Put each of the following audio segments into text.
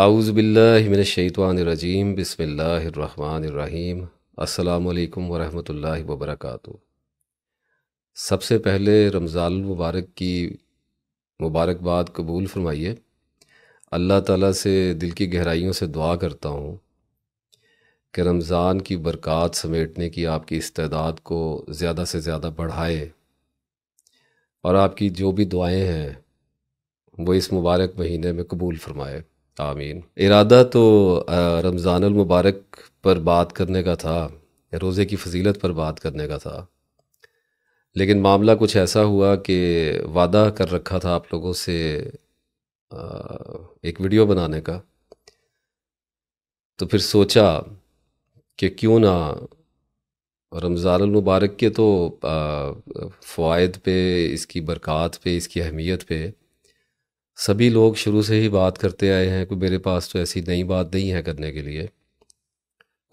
आउज़बिल्लिमिनशैतवानरजीम बसमीम अल्लाम वरहमल वबरक सबसे पहले रमज़ान मुबारक की मुबारकबाद कबूल फरमाइए अल्लाह ताला से दिल की गहराइयों से दुआ करता हूँ कि रमज़ान की बरक़ात समेटने की आपकी इस्तेदाद को ज़्यादा से ज़्यादा बढ़ाए और आपकी जो भी दुआएँ हैं वो इस मुबारक महीने में कबूल फरमाए आमीन इरादा तो रमज़ानमबारक पर बात करने का था रोज़े की फजीलत पर बात करने का था लेकिन मामला कुछ ऐसा हुआ कि वादा कर रखा था आप लोगों से एक वीडियो बनाने का तो फिर सोचा कि क्यों ना रमज़ानमबारक के तो फ़वाद पे इसकी बरक़ात पे इसकी अहमियत पे सभी लोग शुरू से ही बात करते आए हैं कि मेरे पास तो ऐसी नई बात नहीं है करने के लिए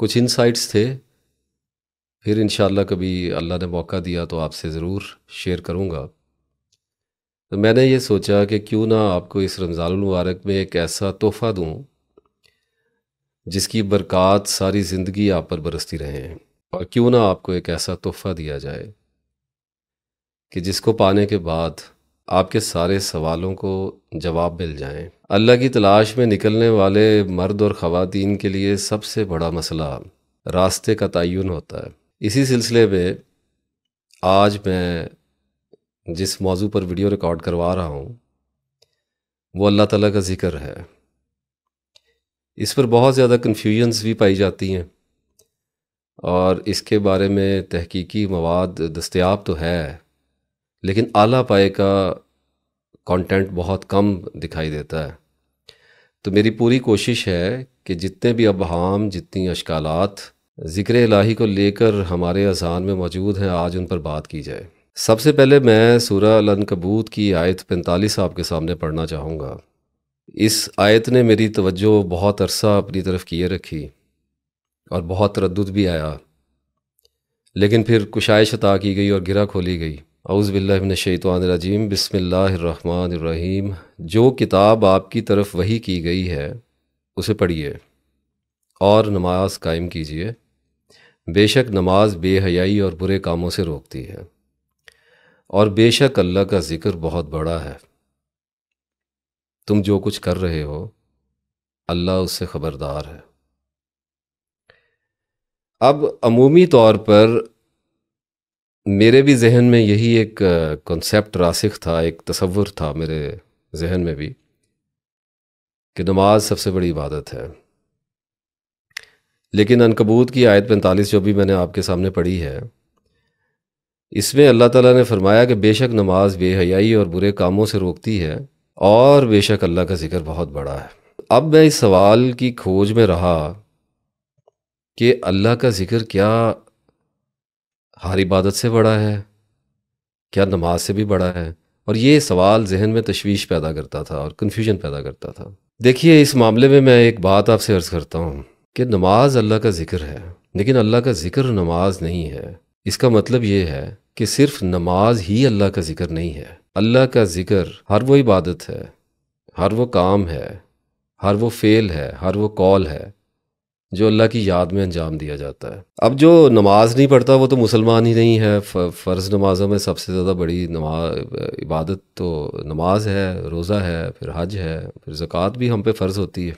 कुछ इनसाइट्स थे फिर इन कभी अल्लाह ने मौका दिया तो आपसे ज़रूर शेयर करूँगा तो मैंने ये सोचा कि क्यों ना आपको इस मुबारक में एक ऐसा तोहफ़ा दूँ जिसकी बरक़ात सारी ज़िंदगी आप पर बरसती रहे और क्यों ना आपको एक ऐसा तोहफ़ा दिया जाए कि जिसको पाने के बाद आपके सारे सवालों को जवाब मिल जाए अल्लाह की तलाश में निकलने वाले मर्द और ख़वान के लिए सबसे बड़ा मसला रास्ते का तयन होता है इसी सिलसिले में आज मैं जिस मौजू पर वीडियो रिकॉर्ड करवा रहा हूँ वो अल्लाह ताला का ज़िक्र है इस पर बहुत ज़्यादा कन्फ्यूजन्स भी पाई जाती हैं और इसके बारे में तहकीकी मवाद दस्तियाब तो है लेकिन आला पाए का कंटेंट बहुत कम दिखाई देता है तो मेरी पूरी कोशिश है कि जितने भी अबहाम जितनी अशकालात ज़िक्र इलाही को लेकर हमारे अजान में मौजूद हैं आज उन पर बात की जाए सबसे पहले मैं सूरह कबूत की आयत पैंतालीस आपके सामने पढ़ना चाहूँगा इस आयत ने मेरी तवज्जो बहुत अरसा अपनी तरफ किए रखी और बहुत तरद भी आया लेकिन फिर कुशाइश अता की गई और गिरा खोली गई अउज़बिल्लिनशैतवानरजीम बसमीम जो किताब आपकी तरफ वही की गई है उसे पढ़िए और नमाज कायम कीजिए बेशक नमाज बेहयाई और बुरे कामों से रोकती है और बेशक अल्लाह का ज़िक्र बहुत बड़ा है तुम जो कुछ कर रहे हो अल्लाह उससे ख़बरदार है अब अमूमी तौर पर मेरे भी जहन में यही एक कॉन्सेप्ट रासिख था एक तस्वुर था मेरे जहन में भी कि नमाज सबसे बड़ी इबादत है लेकिन अनकबूत की आयत पैंतालीस जो भी मैंने आपके सामने पढ़ी है इसमें अल्लाह ताला ने फरमाया कि बेशक नमाज बेहयाई और बुरे कामों से रोकती है और बेशक अल्लाह का जिक्र बहुत बड़ा है अब मैं इस सवाल की खोज में रहा कि अल्लाह का जिक्र क्या हर इबादत से बड़ा है क्या नमाज से भी बड़ा है और ये सवाल जहन में तशवीश पैदा करता था और कन्फ्यूजन पैदा करता था देखिए इस मामले में मैं एक बात आपसे अर्ज़ करता हूँ कि नमाज अल्लाह का ज़िक्र है लेकिन अल्लाह का ज़िक्र नमाज नहीं है इसका मतलब ये है कि सिर्फ नमाज ही अल्लाह का ज़िक्र नहीं है अल्लाह का ज़िक्र हर वो इबादत है हर वो काम है हर वो फ़ेल है हर वो कॉल है जो अल्लाह की याद में अंजाम दिया जाता है अब जो नमाज नहीं पढ़ता वो तो मुसलमान ही नहीं है फ़र्ज़ नमाजों में सबसे ज़्यादा बड़ी नमाज इबादत तो नमाज है रोज़ा है फिर हज है फिर ज़क़़त भी हम पे फ़र्ज़ होती है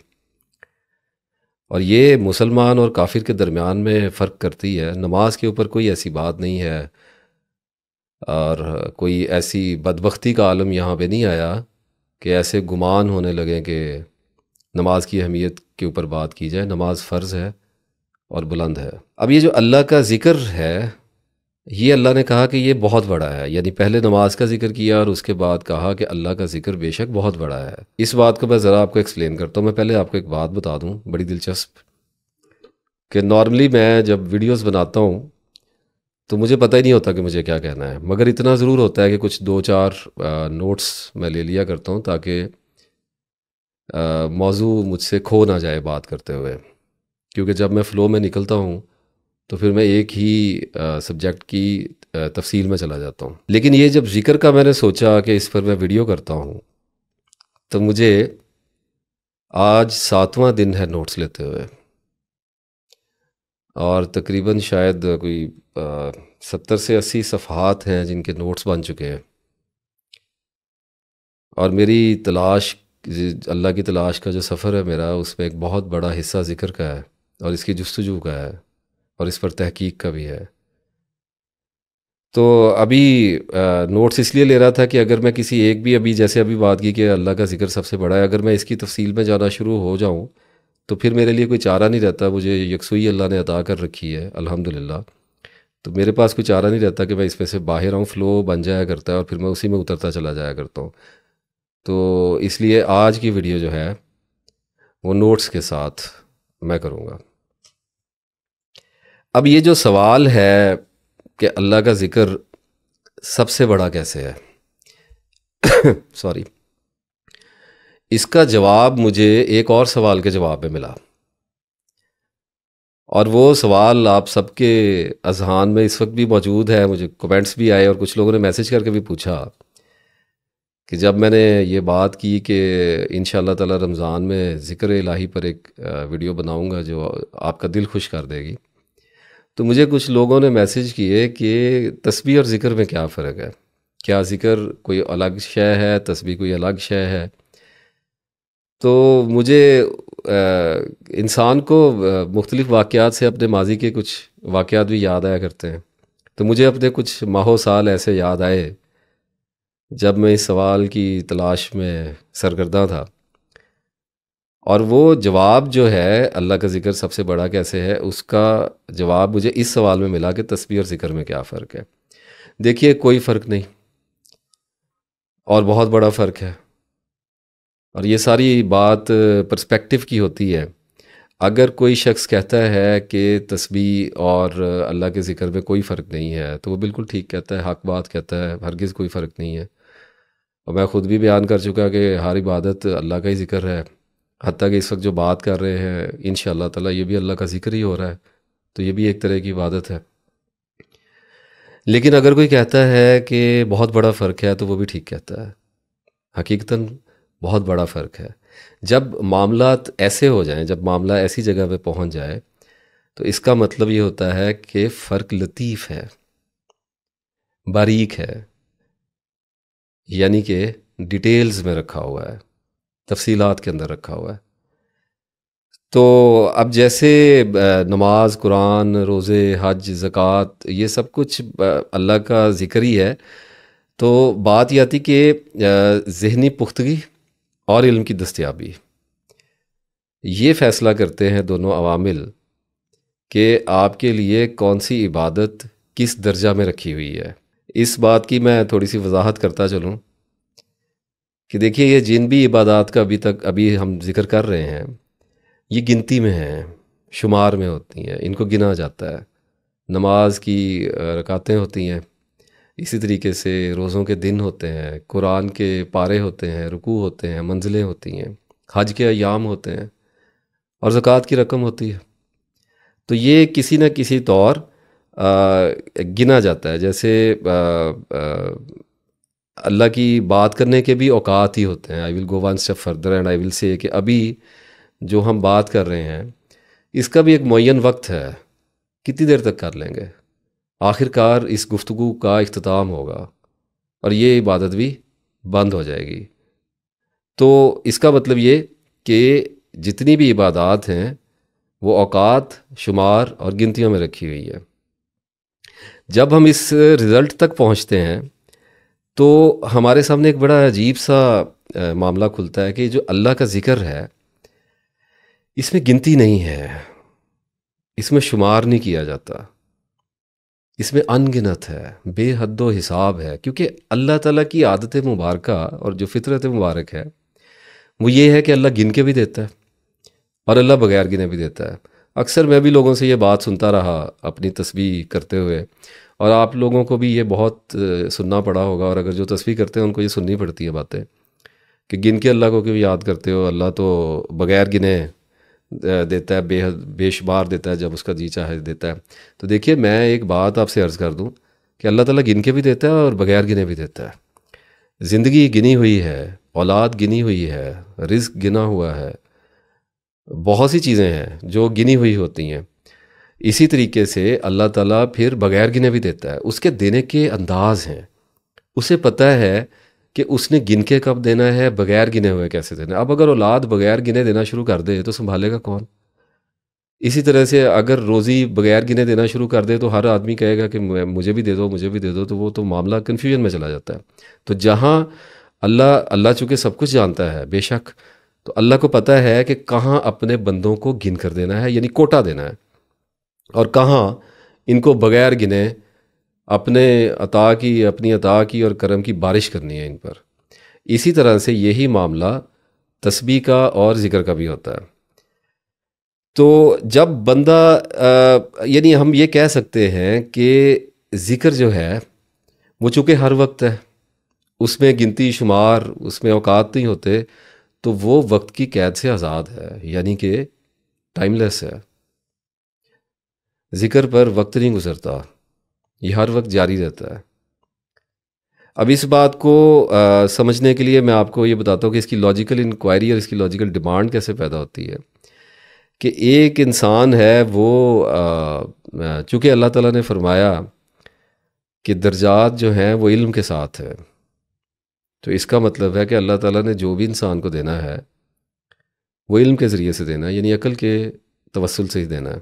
और ये मुसलमान और काफिर के दरमियान में फ़र्क करती है नमाज के ऊपर कोई ऐसी बात नहीं है और कोई ऐसी बदबख्ती का आलम यहाँ पर नहीं आया कि ऐसे गुमान होने लगे कि नमाज की अहमियत के ऊपर बात की जाए नमाज फ़र्ज़ है और बुलंद है अब ये जो अल्लाह का ज़िक्र है ये अल्लाह ने कहा कि ये बहुत बड़ा है यानी पहले नमाज का जिक्र किया और उसके बाद कहा कि अल्लाह का जिक्र बेशक बहुत बड़ा है इस बात को मैं ज़रा आपको एक्सप्लेन करता हूँ मैं पहले आपको एक बात बता दूँ बड़ी दिलचस्प कि नॉर्मली मैं जब वीडियोस बनाता हूँ तो मुझे पता ही नहीं होता कि मुझे क्या कहना है मगर इतना ज़रूर होता है कि कुछ दो चार नोट्स मैं ले लिया करता हूँ ताकि मौजू मुझसे खो ना जाए बात करते हुए क्योंकि जब मैं फ़्लो में निकलता हूँ तो फिर मैं एक ही सब्जेक्ट की तफसील में चला जाता हूँ लेकिन ये जब ज़िक्र का मैंने सोचा कि इस पर मैं वीडियो करता हूँ तो मुझे आज सातवां दिन है नोट्स लेते हुए और तकरीबन शायद कोई सत्तर से अस्सी सफ़ात हैं जिनके नोट्स बन चुके हैं और मेरी तलाश अल्लाह की तलाश का जो सफ़र है मेरा उसमें एक बहुत बड़ा हिस्सा ज़िक्र का है और इसकी जस्तजू का है और इस पर तहकीक का भी है तो अभी नोट्स इसलिए ले रहा था कि अगर मैं किसी एक भी अभी जैसे अभी बात की कि अल्लाह का जिक्र सबसे बड़ा है अगर मैं इसकी तफसील में जाना शुरू हो जाऊँ तो फिर मेरे लिए कोई चारा नहीं रहता मुझे यकसुई अल्लाह ने अदा कर रखी है अल्हम्दुलिल्लाह तो मेरे पास कोई चारा नहीं रहता कि मैं इसमें से बाहर आऊँ फ़्लो बन जाया करता है और फिर मैं उसी में उतरता चला जाया करता हूँ तो इसलिए आज की वीडियो जो है वो नोट्स के साथ मैं करूँगा अब ये जो सवाल है कि अल्लाह का ज़िक्र सबसे बड़ा कैसे है सॉरी इसका जवाब मुझे एक और सवाल के जवाब में मिला और वो सवाल आप सबके अजहान में इस वक्त भी मौजूद है मुझे कमेंट्स भी आए और कुछ लोगों ने मैसेज करके भी पूछा कि जब मैंने ये बात की कि इन ताला रमज़ान में ज़िक्र इलाही पर एक वीडियो बनाऊंगा जो आपका दिल खुश कर देगी तो मुझे कुछ लोगों ने मैसेज किए कि तस्बी और ज़िक्र में क्या फ़र्क है क्या ज़िक्र कोई अलग शय है तस्बी कोई अलग शय है तो मुझे इंसान को मुख्तलिफ़ वाक़ात से अपने माजी के कुछ वाक़ात भी याद आया करते हैं तो मुझे अपने कुछ माहो साल ऐसे याद आए जब मैं इस सवाल की तलाश में सरगर्दा था और वो जवाब जो है अल्लाह का ज़िक्र सबसे बड़ा कैसे है उसका जवाब मुझे इस सवाल में मिला कि तस्वीर और ज़िक्र में क्या फ़र्क है देखिए कोई फ़र्क नहीं और बहुत बड़ा फ़र्क है और ये सारी बात पर्सपेक्टिव की होती है अगर कोई शख्स कहता है कि तस्बी और अल्लाह के ज़िक्र में कोई फ़र्क नहीं है तो वो बिल्कुल ठीक कहता है हक बात कहता है हरगिज़ कोई फ़र्क नहीं है और मैं ख़ुद भी बयान कर चुका कि हर इबादत अल्लाह का ही जिक्र है हती कि इस वक्त जो बात कर रहे हैं इन शाह तला ये भी अल्लाह का जिक्र ही हो रहा है तो ये भी एक तरह की इबादत है लेकिन अगर कोई कहता है कि बहुत बड़ा फ़र्क है तो वो भी ठीक कहता है हकीकता बहुत बड़ा फ़र्क है जब मामला ऐसे हो जाएं जब मामला ऐसी जगह पे पहुंच जाए तो इसका मतलब ये होता है कि फ़र्क लतीफ़ है बारीक है यानी कि डिटेल्स में रखा हुआ है तफसीलात के अंदर रखा हुआ है तो अब जैसे नमाज कुरान रोज़े हज ज़क़़त ये सब कुछ अल्लाह का ज़िक्र ही है तो बात यह आती कि जहनी पुख्तगी और इल्म की दस्तियाबी ये फ़ैसला करते हैं दोनों अवामिल के आपके लिए कौन सी इबादत किस दर्जा में रखी हुई है इस बात की मैं थोड़ी सी वजाहत करता चलूँ कि देखिए ये जिन भी इबादत का अभी तक अभी हम जिक्र कर रहे हैं ये गिनती में हैं शुमार में होती हैं इनको गिना जाता है नमाज की रकातें होती हैं इसी तरीके से रोज़ों के दिन होते हैं कुरान के पारे होते हैं रुकू होते हैं मंजिलें होती हैं हज के अयाम होते हैं और ज़क़़त की रकम होती है तो ये किसी न किसी तौर गिना जाता है जैसे अल्लाह की बात करने के भी औकात ही होते हैं I will go one step further and I will say कि अभी जो हम बात कर रहे हैं इसका भी एक मुन वक्त है कितनी देर तक कर लेंगे आखिरकार इस गुफ्तु का अख्ताम होगा और ये इबादत भी बंद हो जाएगी तो इसका मतलब ये कि जितनी भी इबादत हैं वो औकात शुमार और गिनतियों में रखी हुई है जब हम इस रिज़ल्ट तक पहुंचते हैं तो हमारे सामने एक बड़ा अजीब सा मामला खुलता है कि जो अल्लाह का ज़िक्र है इसमें गिनती नहीं है इसमें शुमार नहीं किया जाता इसमें अनगिनत है बेहद हिसाब है क्योंकि अल्लाह ताला की आदत मुबारक और जो फितरत मुबारक है वो ये है कि अल्लाह गिन के भी देता है और अल्लाह बगैर गिने भी देता है अक्सर मैं भी लोगों से ये बात सुनता रहा अपनी तस्वीर करते हुए और आप लोगों को भी ये बहुत सुनना पड़ा होगा और अगर जो तस्वीर करते हैं उनको ये सुननी पड़ती है बातें कि गिन के अल्लाह को क्यों याद करते हो अल्लाह तो बगैर गिने देता है बेहद बेशुमार देता है जब उसका जी चाहे देता है तो देखिए मैं एक बात आपसे अर्ज़ कर दूँ कि अल्लाह ताला गिन के भी देता है और बगैर गिने भी देता है ज़िंदगी गिनी हुई है औलाद गिनी हुई है रिस्क गिना हुआ है बहुत सी चीज़ें हैं जो गिनी हुई होती हैं इसी तरीके से अल्लाह ताला फिर बगैर गिने भी देता है उसके देने के अंदाज हैं उसे पता है कि उसने गिन के कब देना है बगैर गिने हुए कैसे देना अब अगर औलाद बगैर गिने देना शुरू कर दे तो संभालेगा कौन इसी तरह से अगर रोज़ी बगैर गिने देना शुरू कर दे तो हर आदमी कहेगा कि मुझे भी दे दो मुझे भी दे दो तो वो तो मामला कन्फ्यूजन में चला जाता है तो जहाँ अल्लाह अल्लाह चूँकि सब कुछ जानता है बेशक तो अल्लाह को पता है कि कहाँ अपने बंदों को गिन कर देना है यानी कोटा देना है और कहाँ इनको बगैर गिने अपने अता की अपनी अता की और करम की बारिश करनी है इन पर इसी तरह से यही मामला तस्बी का और ज़िक्र का भी होता है तो जब बंदा यानी हम ये कह सकते हैं कि ज़िक्र जो है वो चूँकि हर वक्त है उसमें गिनती शुमार उसमें अवकात नहीं होते तो वो वक्त की कैद से आज़ाद है यानी कि टाइमलेस है ज़िक्र पर वक्त नहीं गुजरता ये हर वक्त जारी रहता है अब इस बात को आ, समझने के लिए मैं आपको ये बताता हूँ कि इसकी लॉजिकल इंक्वायरी और इसकी लॉजिकल डिमांड कैसे पैदा होती है कि एक इंसान है वो चूँकि अल्लाह ताला ने फरमाया कि दर्जात जो हैं वो इल्म के साथ है तो इसका मतलब है कि अल्लाह ताला ने जो भी इंसान को देना है वो इल्म के ज़रिए से देना है यानी अकल के तवसल से ही देना है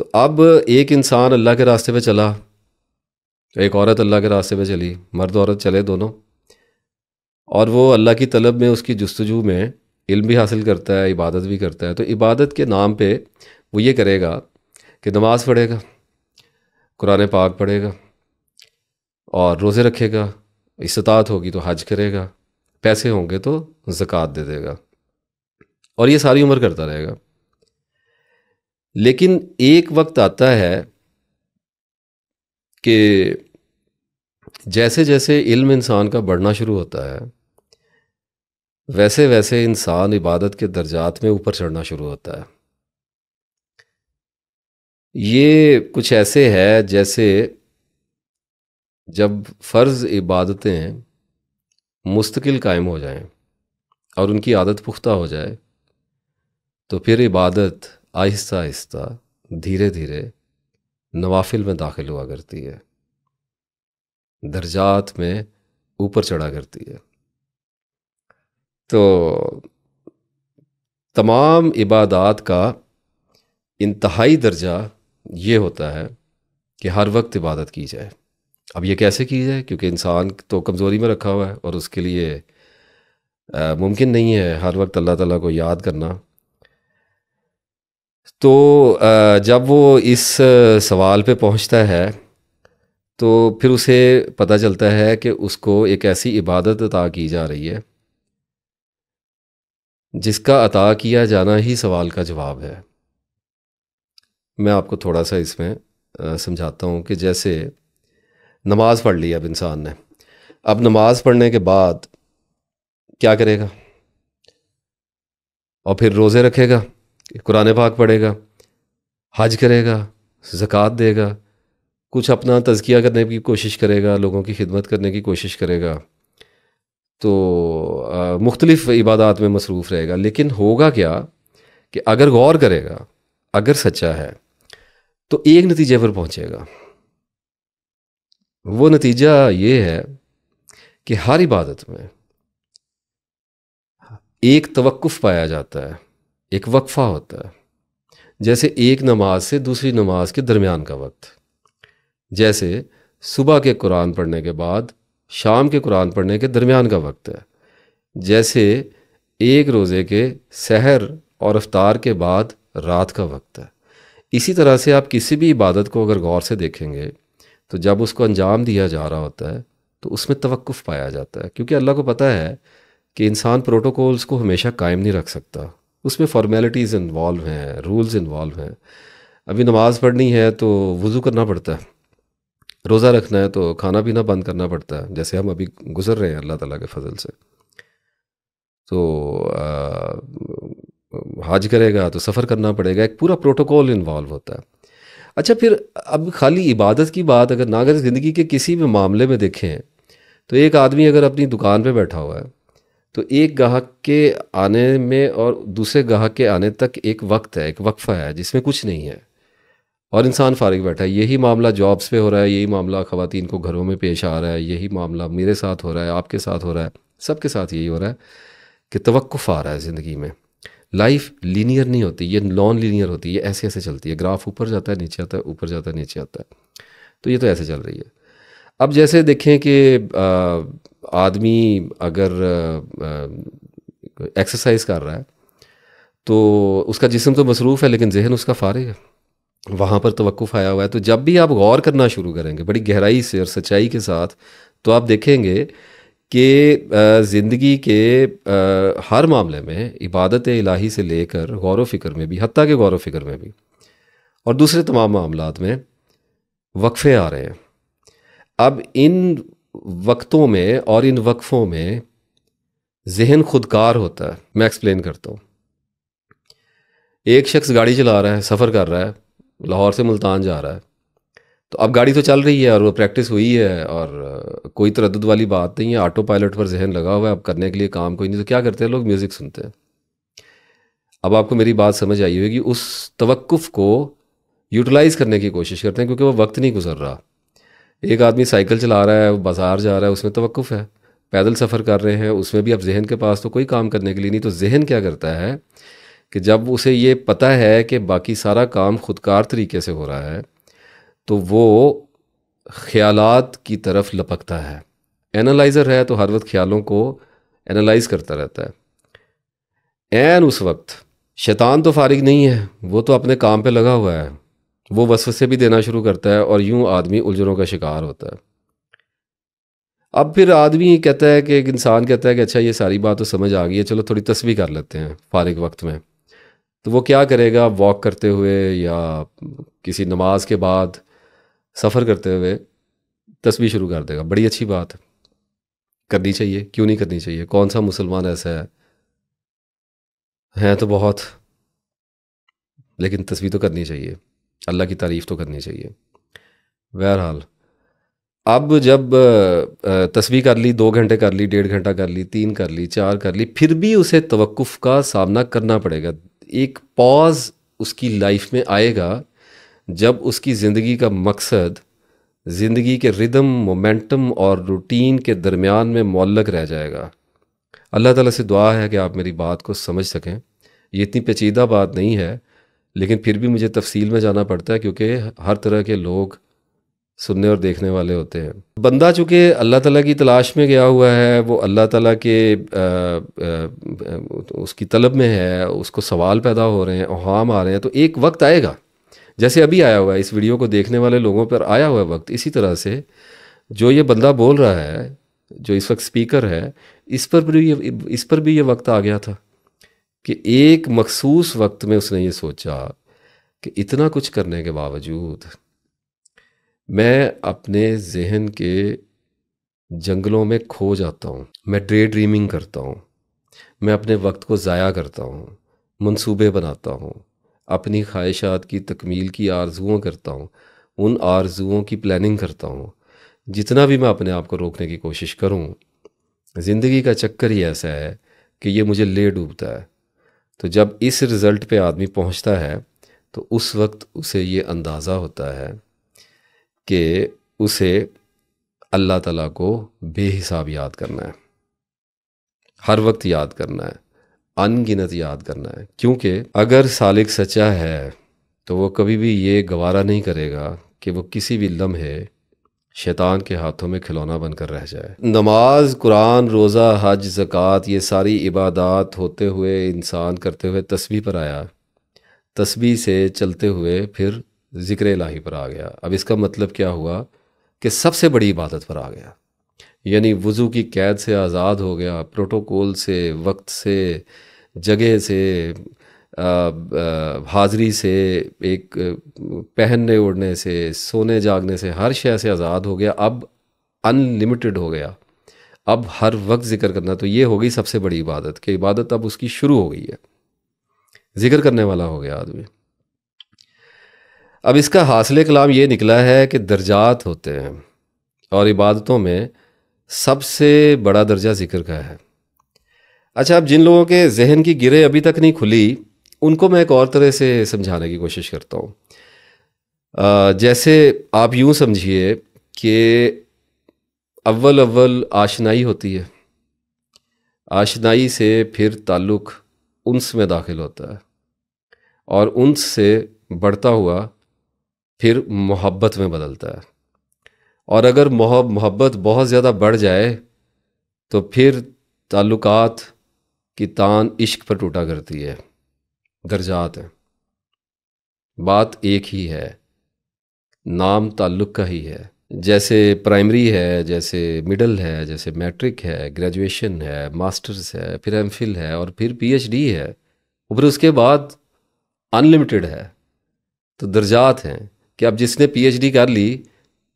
तो अब एक इंसान अल्लाह के रास्ते पे चला एक औरत अल्लाह के रास्ते पे चली मर्द औरत चले दोनों और वो अल्लाह की तलब में उसकी जस्तजू में इल्म भी हासिल करता है इबादत भी करता है तो इबादत के नाम पे वो ये करेगा कि नमाज़ पढ़ेगा कुरान पाक पढ़ेगा और रोज़े रखेगा इस्तात होगी तो हज करेगा पैसे होंगे तो ज़क़़त दे देगा और ये सारी उम्र करता रहेगा लेकिन एक वक्त आता है कि जैसे जैसे इल्म इंसान का बढ़ना शुरू होता है वैसे वैसे इंसान इबादत के दर्जात में ऊपर चढ़ना शुरू होता है ये कुछ ऐसे है जैसे जब फ़र्ज़ इबादतें मुस्तकिल कायम हो जाएं और उनकी आदत पुख्ता हो जाए तो फिर इबादत आहिस्ता आहिस्ता धीरे धीरे नवाफिल में दाखिल हुआ करती है दर्जात में ऊपर चढ़ा करती है तो तमाम इबादत का इंतहाई दर्जा ये होता है कि हर वक्त इबादत की जाए अब ये कैसे की जाए क्योंकि इंसान तो कमज़ोरी में रखा हुआ है और उसके लिए मुमकिन नहीं है हर वक्त अल्लाह ताला को याद करना तो जब वो इस सवाल पे पहुंचता है तो फिर उसे पता चलता है कि उसको एक ऐसी इबादत अता की जा रही है जिसका अता किया जाना ही सवाल का जवाब है मैं आपको थोड़ा सा इसमें समझाता हूँ कि जैसे नमाज़ पढ़ ली अब इंसान ने अब नमाज़ पढ़ने के बाद क्या करेगा और फिर रोज़े रखेगा कुरान पाक पढ़ेगा हज करेगा ज़क़़त देगा कुछ अपना तजकिया करने की कोशिश करेगा लोगों की खिदमत करने की कोशिश करेगा तो मुख्तलिफ़ इबादत में मसरूफ़ रहेगा लेकिन होगा क्या कि अगर गौर करेगा अगर सच्चा है तो एक नतीजे पर पहुँचेगा वो नतीजा ये है कि हर इबादत में एक तवक्फ़ पाया जाता है एक वक्फ़ा होता है जैसे एक नमाज से दूसरी नमाज के दरमियान का वक्त जैसे सुबह के कुरान पढ़ने के बाद शाम के कुरान पढ़ने के दरमियान का वक्त है जैसे एक रोज़े के सहर और अफ्तार के बाद रात का वक्त है इसी तरह से आप किसी भी इबादत को अगर गौर से देखेंगे तो जब उसको अंजाम दिया जा रहा होता है तो उसमें तवक्कुफ पाया जाता है क्योंकि अल्लाह को पता है कि इंसान प्रोटोकॉल्स को हमेशा कायम नहीं रख सकता उसमें फॉर्मेलिटीज़ इन्वॉल्व हैं रूल्स इन्वॉल्व हैं अभी नमाज़ पढ़नी है तो वज़ू करना पड़ता है रोज़ा रखना है तो खाना पीना बंद करना पड़ता है जैसे हम अभी गुज़र रहे हैं अल्लाह ताला के फजल से तो आ, हज करेगा तो सफ़र करना पड़ेगा एक पूरा प्रोटोकॉल इन्वॉल्व होता है अच्छा फिर अब खाली इबादत की बात अगर ना अगर ज़िंदगी के किसी भी मामले में देखें तो एक आदमी अगर अपनी दुकान पर बैठा हुआ है तो एक गाहक के आने में और दूसरे गाहक के आने तक एक वक्त है एक वक्फ़ा है जिसमें कुछ नहीं है और इंसान फारिग बैठा है यही मामला जॉब्स पे हो रहा है यही मामला ख़वान को घरों में पेश आ रहा है यही मामला मेरे साथ हो रहा है आपके साथ हो रहा है सबके साथ यही हो रहा है कि तवक्फ़ आ रहा है ज़िंदगी में लाइफ लीनियर नहीं होती ये नॉन लीनियर होती है ऐसे ऐसे चलती है ग्राफ ऊपर जाता है नीचे आता है ऊपर जाता है नीचे आता है तो ये तो ऐसे चल रही है अब जैसे देखें कि आदमी अगर एक्सरसाइज कर रहा है तो उसका जिसम तो मसरूफ़ है लेकिन जहन उसका फारिग है वहाँ पर तवक़ आया हुआ है तो जब भी आप गौर करना शुरू करेंगे बड़ी गहराई से और सच्चाई के साथ तो आप देखेंगे कि ज़िंदगी के हर मामले में इबादत इलाही से लेकर गौर फिक्र में भी हती के गौर फिक्र में भी और दूसरे तमाम मामला में वक्फ़े आ रहे हैं अब इन वक्तों में और इन वक्फ़ों में जहन खुदकार होता है मैं एक्सप्लेन करता हूँ एक शख्स गाड़ी चला रहा है सफ़र कर रहा है लाहौर से मुल्तान जा रहा है तो अब गाड़ी तो चल रही है और वो प्रैक्टिस हुई है और कोई तरद तो वाली बात नहीं है ऑटो पायलट पर जहन लगा हुआ है अब करने के लिए काम कोई नहीं तो क्या करते हैं लोग म्यूज़िक सुनते हैं अब आपको मेरी बात समझ आई होगी उस तवक्कुफ़ को यूटिलाइज़ करने की कोशिश करते हैं क्योंकि वो वक्त नहीं गुजर रहा एक आदमी साइकिल चला रहा है बाज़ार जा रहा है उसमें तवक्कुफ़ है पैदल सफ़र कर रहे हैं उसमें भी अब जहन के पास तो कोई काम करने के लिए नहीं तो जहन क्या करता है कि जब उसे ये पता है कि बाकी सारा काम खुदकार तरीके से हो रहा है तो वो ख्यालात की तरफ लपकता है एनालाइज़र है तो हर वक्त ख्यालों को एनालाइज़ करता रहता है एन उस वक्त शैतान तो फारिग नहीं है वो तो अपने काम पे लगा हुआ है वो वसवसे भी देना शुरू करता है और यूं आदमी उलझनों का शिकार होता है अब फिर आदमी कहता है कि एक इंसान कहता है कि अच्छा ये सारी बात तो समझ आ गई है चलो थोड़ी तस्वीर कर लेते हैं फारिग वक्त में तो वो क्या करेगा वॉक करते हुए या किसी नमाज के बाद सफ़र करते हुए तस्वीर शुरू कर देगा बड़ी अच्छी बात करनी चाहिए क्यों नहीं करनी चाहिए कौन सा मुसलमान ऐसा है हैं तो बहुत लेकिन तस्वीर तो करनी चाहिए अल्लाह की तारीफ़ तो करनी चाहिए बहरहाल अब जब तस्वीर कर ली दो घंटे कर ली डेढ़ घंटा कर ली तीन कर ली चार कर ली फिर भी उसे तवक्फ़ का सामना करना पड़ेगा एक पॉज उसकी लाइफ में आएगा जब उसकी ज़िंदगी का मकसद ज़िंदगी के रिदम मोमेंटम और रूटीन के दरमियान में मौलक रह जाएगा अल्लाह ताला से दुआ है कि आप मेरी बात को समझ सकें ये इतनी पेचीदा बात नहीं है लेकिन फिर भी मुझे तफसील में जाना पड़ता है क्योंकि हर तरह के लोग सुनने और देखने वाले होते हैं बंदा चूँकि अल्लाह ताला की तलाश में गया हुआ है वो अल्लाह ताला के आ, आ, उसकी तलब में है उसको सवाल पैदा हो रहे हैं अहम आ रहे हैं तो एक वक्त आएगा जैसे अभी आया हुआ है इस वीडियो को देखने वाले लोगों पर आया हुआ वक्त इसी तरह से जो ये बंदा बोल रहा है जो इस वक्त स्पीकर है इस पर भी ये इस पर भी ये वक्त आ गया था कि एक मखसूस वक्त में उसने ये सोचा कि इतना कुछ करने के बावजूद मैं अपने जहन के जंगलों में खो जाता हूँ मैं ड्रे ड्रीमिंग करता हूँ मैं अपने वक्त को ज़ाया करता हूँ मंसूबे बनाता हूँ अपनी ख्वाहिशात की तकमील की आरजुओं करता हूँ उन आरजुओं की प्लानिंग करता हूँ जितना भी मैं अपने आप को रोकने की कोशिश करूँ ज़िंदगी का चक्कर ही ऐसा है कि ये मुझे ले डूबता है तो जब इस रिज़ल्ट पे आदमी पहुँचता है तो उस वक्त उसे ये अंदाज़ा होता है कि उसे अल्लाह ताला को बेहिसाब याद करना है हर वक्त याद करना है अनगिनत याद करना है क्योंकि अगर सालिक सच्चा है तो वो कभी भी ये गवारा नहीं करेगा कि वो किसी भी लम्हे शैतान के हाथों में खिलौना बनकर रह जाए नमाज कुरान रोज़ा हज ज़क़़त ये सारी इबादत होते हुए इंसान करते हुए तस्वीर पर आया तस्वीर से चलते हुए फिर ज़िक्र लाही पर आ गया अब इसका मतलब क्या हुआ कि सबसे बड़ी इबादत पर आ गया यानी वज़ू की कैद से आज़ाद हो गया प्रोटोकॉल से वक्त से जगह से हाजिरी हाज़री से एक पहनने ओढ़ने से सोने जागने से हर शय से आज़ाद हो गया अब अनलिमिटेड हो गया अब हर वक्त ज़िक्र करना तो ये हो गई सबसे बड़ी इबादत कि इबादत अब उसकी शुरू हो गई है ज़िक्र करने वाला हो गया आदमी अब इसका हासिल कलाम ये निकला है कि दर्जात होते हैं और इबादतों में सबसे बड़ा दर्जा ज़िक्र का है अच्छा अब जिन लोगों के जहन की गिरे अभी तक नहीं खुली उनको मैं एक और तरह से समझाने की कोशिश करता हूँ जैसे आप यूँ समझिए कि अव्वल अव्वल आशनाई होती है आशनाई से फिर ताल्लुक़ उन्स में दाखिल होता है और उन्स से बढ़ता हुआ फिर मोहब्बत में बदलता है और अगर मोहब्बत बहुत ज़्यादा बढ़ जाए तो फिर ताल्लुकात कि तान इश्क पर टूटा करती है दर्जात हैं बात एक ही है नाम ताल्लुक़ का ही है जैसे प्राइमरी है जैसे मिडल है जैसे मैट्रिक है ग्रेजुएशन है मास्टर्स है फिर एम है और फिर पीएचडी है और फिर उसके बाद अनलिमिटेड है तो दर्जात हैं कि अब जिसने पीएचडी कर ली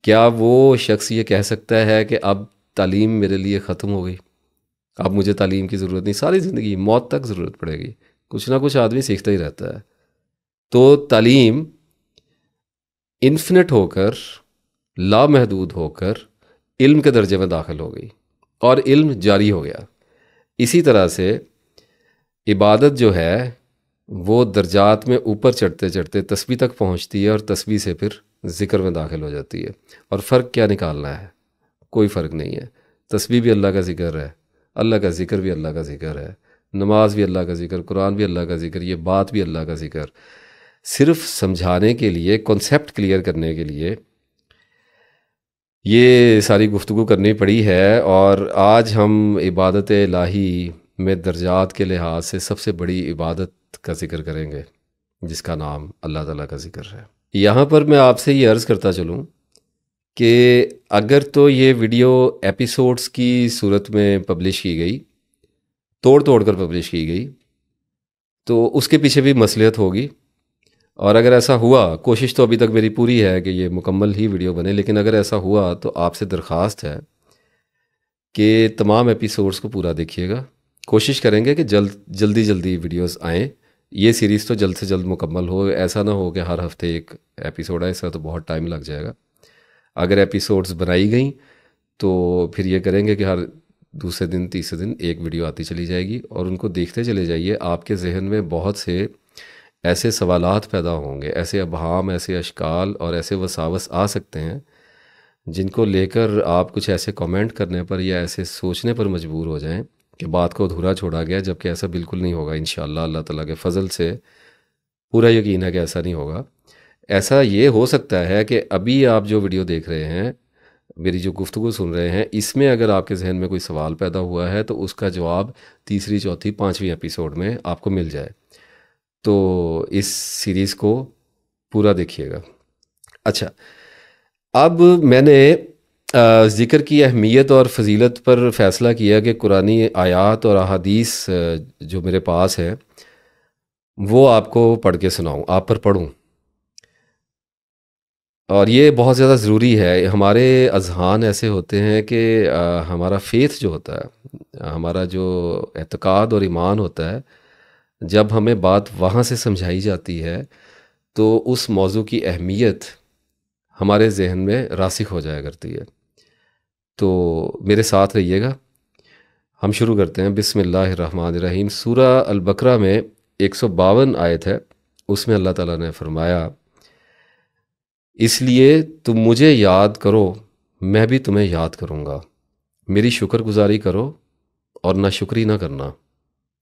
क्या वो शख्स ये कह सकता है कि अब तालीम मेरे लिए ख़त्म हो गई अब मुझे तालीम की ज़रूरत नहीं सारी ज़िंदगी मौत तक ज़रूरत पड़ेगी कुछ ना कुछ आदमी सीखता ही रहता है तो तालीम इन्फिनट होकर लामहदूद होकर इल्म के दर्जे में दाखिल हो गई और इल्म जारी हो गया इसी तरह से इबादत जो है वो दर्जात में ऊपर चढ़ते चढ़ते तस्वीर तक पहुंचती है और तस्वीर से फिर ज़िक्र में दाखिल हो जाती है और फ़र्क क्या निकालना है कोई फ़र्क नहीं है तस्वीर भी अल्लाह का ज़िक्र है अल्लाह का ज़िक्र भी अल्लाह का ज़िक्र है नमाज भी अल्लाह का ज़िक्र कुरान भी अल्लाह का ज़िक्र ये बात भी अल्लाह का ज़िक्र सिर्फ समझाने के लिए कॉन्सेप्ट क्लियर करने के लिए ये सारी गुफ्तु करनी पड़ी है और आज हम इबादत लाही में दर्जात के लिहाज से सबसे बड़ी इबादत का जिक्र करेंगे जिसका नाम अल्लाह ताला का जिक्र है यहाँ पर मैं आपसे ये अर्ज़ करता चलूँ कि अगर तो ये वीडियो एपिसोड्स की सूरत में पब्लिश की गई तोड़ तोड़ कर पब्लिश की गई तो उसके पीछे भी मसलियत होगी और अगर ऐसा हुआ कोशिश तो अभी तक मेरी पूरी है कि ये मुकम्मल ही वीडियो बने लेकिन अगर ऐसा हुआ तो आपसे दरख्वास्त है कि तमाम एपिसोड्स को पूरा देखिएगा कोशिश करेंगे कि जल्द जल्दी जल्दी वीडियोस आएँ ये सीरीज़ तो जल्द से जल्द मुकम्मल हो ऐसा ना हो कि हर हफ्ते एक एपिसोड आए इसका तो बहुत टाइम लग जाएगा अगर एपिसोड्स बनाई गई तो फिर ये करेंगे कि हर दूसरे दिन तीसरे दिन एक वीडियो आती चली जाएगी और उनको देखते चले जाइए आपके जहन में बहुत से ऐसे सवाल पैदा होंगे ऐसे अबहाम ऐसे अशकाल और ऐसे वसावस आ सकते हैं जिनको लेकर आप कुछ ऐसे कमेंट करने पर या ऐसे सोचने पर मजबूर हो जाएं कि बात को अधूरा छोड़ा गया जबकि ऐसा बिल्कुल नहीं होगा इन अल्लाह ताला के फ़ज़ल से पूरा यकीन है कि ऐसा नहीं होगा ऐसा ये हो सकता है कि अभी आप जो वीडियो देख रहे हैं मेरी जो गुफ्तु सुन रहे हैं इसमें अगर आपके जहन में कोई सवाल पैदा हुआ है तो उसका जवाब तीसरी चौथी पाँचवीं एपिसोड में आपको मिल जाए तो इस सीरीज़ को पूरा देखिएगा अच्छा अब मैंने ज़िक्र की अहमियत और फजीलत पर फ़ैसला किया कि कुरानी आयात और अहादीस जो मेरे पास है वो आपको पढ़ के सुनाऊँ आप पर पढ़ूँ और ये बहुत ज़्यादा ज़रूरी है हमारे अजहान ऐसे होते हैं कि हमारा फेथ जो होता है हमारा जो एतक़ाद और ईमान होता है जब हमें बात वहाँ से समझाई जाती है तो उस मौजू की अहमियत हमारे जहन में रासिक हो जाया करती है तो मेरे साथ रहिएगा हम शुरू करते हैं बिसमीम सूरा अलबकरा में एक सौ बावन आयत है उसमें अल्लाह ताला ने फरमाया इसलिए तुम मुझे याद करो मैं भी तुम्हें याद करूँगा मेरी शुक्रगुजारी करो और ना शुक्री ना करना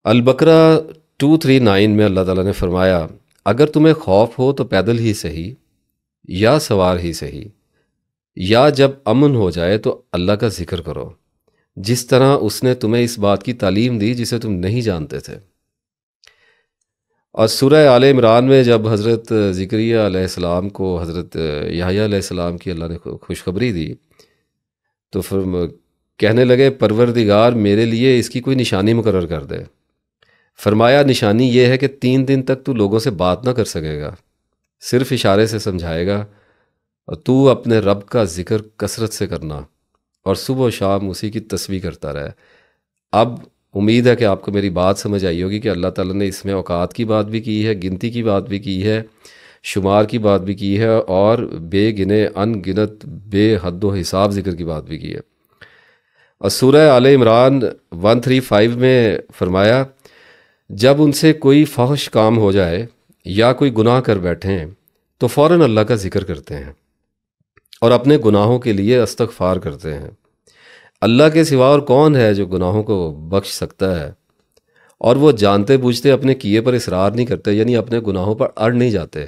अलबकरा नाइन में अल्लाह ताला ने फरमाया अगर तुम्हें खौफ हो तो पैदल ही सही या सवार ही सही या जब अमन हो जाए तो अल्लाह का जिक्र करो जिस तरह उसने तुम्हें इस बात की तालीम दी जिसे तुम नहीं जानते थे और सूर्य आल इमरान में जब हज़रत ज़िक्रियाम को हज़रत यासलाम की अल्लाह ने खुशखबरी दी तो फिर कहने लगे परवरदिगार मेरे लिए इसकी कोई निशानी मुकर कर दे फरमाया निशानी ये है कि तीन दिन तक तू लोगों से बात ना कर सकेगा सिर्फ इशारे से समझाएगा और तू अपने रब का ज़िक्र कसरत से करना और सुबह शाम उसी की तस्वीर करता रहे अब उम्मीद है कि आपको मेरी बात समझ आई होगी कि अल्लाह ताला ने इसमें औकात की बात भी की है गिनती की बात भी की है शुमार की बात भी की है और बेगिने अनगिनत बेहद हिसाब ज़िक्र की बात भी की है असूर आल इमरान 135 में फरमाया जब उनसे कोई फहश काम हो जाए या कोई गुनाह कर बैठें तो फ़ौर अल्लाह का ज़िक्र करते हैं और अपने गुनाहों के लिए अस्तगफार करते हैं अल्लाह के सिवा और कौन है जो गुनाहों को बख्श सकता है और वो जानते बूझते अपने किए पर इसरार नहीं करते यानी अपने गुनाहों पर अड़ नहीं जाते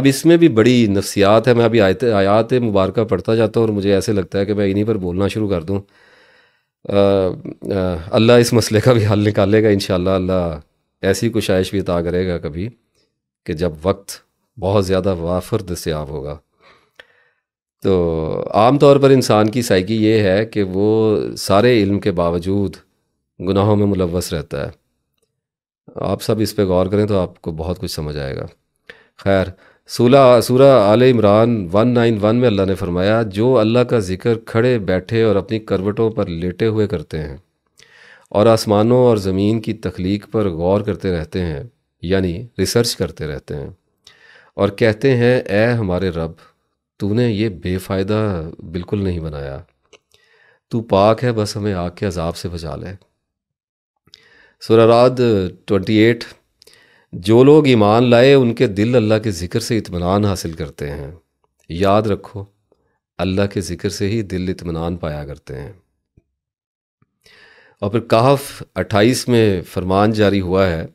अब इसमें भी बड़ी नफसियात है मैं अभी आयत आयात मुबारक पढ़ता जाता हूँ और मुझे ऐसे लगता है कि मैं इन्हीं पर बोलना शुरू कर दूँ अल्लाह इस मसले का भी हल निकालेगा इन अल्लाह ऐसी कुशाइश भी अता करेगा कभी कि जब वक्त बहुत ज़्यादा वाफर दस्याब होगा तो आम तौर पर इंसान की साइकी ये है कि वो सारे इल्म के बावजूद गुनाहों में मुलवस रहता है आप सब इस पर गौर करें तो आपको बहुत कुछ समझ आएगा खैर सूला सूरा आल इमरान 191 में अल्लाह ने फरमाया जो अल्लाह का ज़िक्र खड़े बैठे और अपनी करवटों पर लेटे हुए करते हैं और आसमानों और ज़मीन की तख्लीक पर गौर करते रहते हैं यानी रिसर्च करते रहते हैं और कहते हैं ए हमारे रब तूने ये बेफ़ायदा बिल्कुल नहीं बनाया तू पाक है बस हमें आग के अजाब से बचा ले ट्वेंटी 28 जो लोग ईमान लाए उनके दिल अल्लाह के ज़िक्र से इतमान हासिल करते हैं याद रखो अल्लाह के ज़िक्र से ही दिल इतमान पाया करते हैं और फिर कहाफ अट्ठाईस में फरमान जारी हुआ है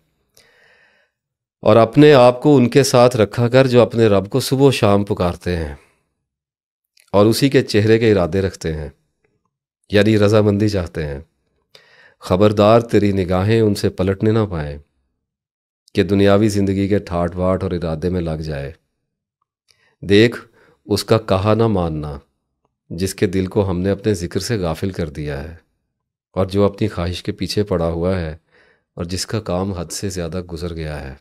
और अपने आप को उनके साथ रखा कर जो अपने रब को सुबह शाम पुकारते हैं और उसी के चेहरे के इरादे रखते हैं यानी रजामंदी चाहते हैं खबरदार तेरी निगाहें उनसे पलटने ना पाए कि दुनियावी ज़िंदगी के ठाट बाट और इरादे में लग जाए देख उसका कहा ना मानना जिसके दिल को हमने अपने ज़िक्र से गाफिल कर दिया है और जो अपनी ख्वाहिश के पीछे पड़ा हुआ है और जिसका काम हद से ज़्यादा गुजर गया है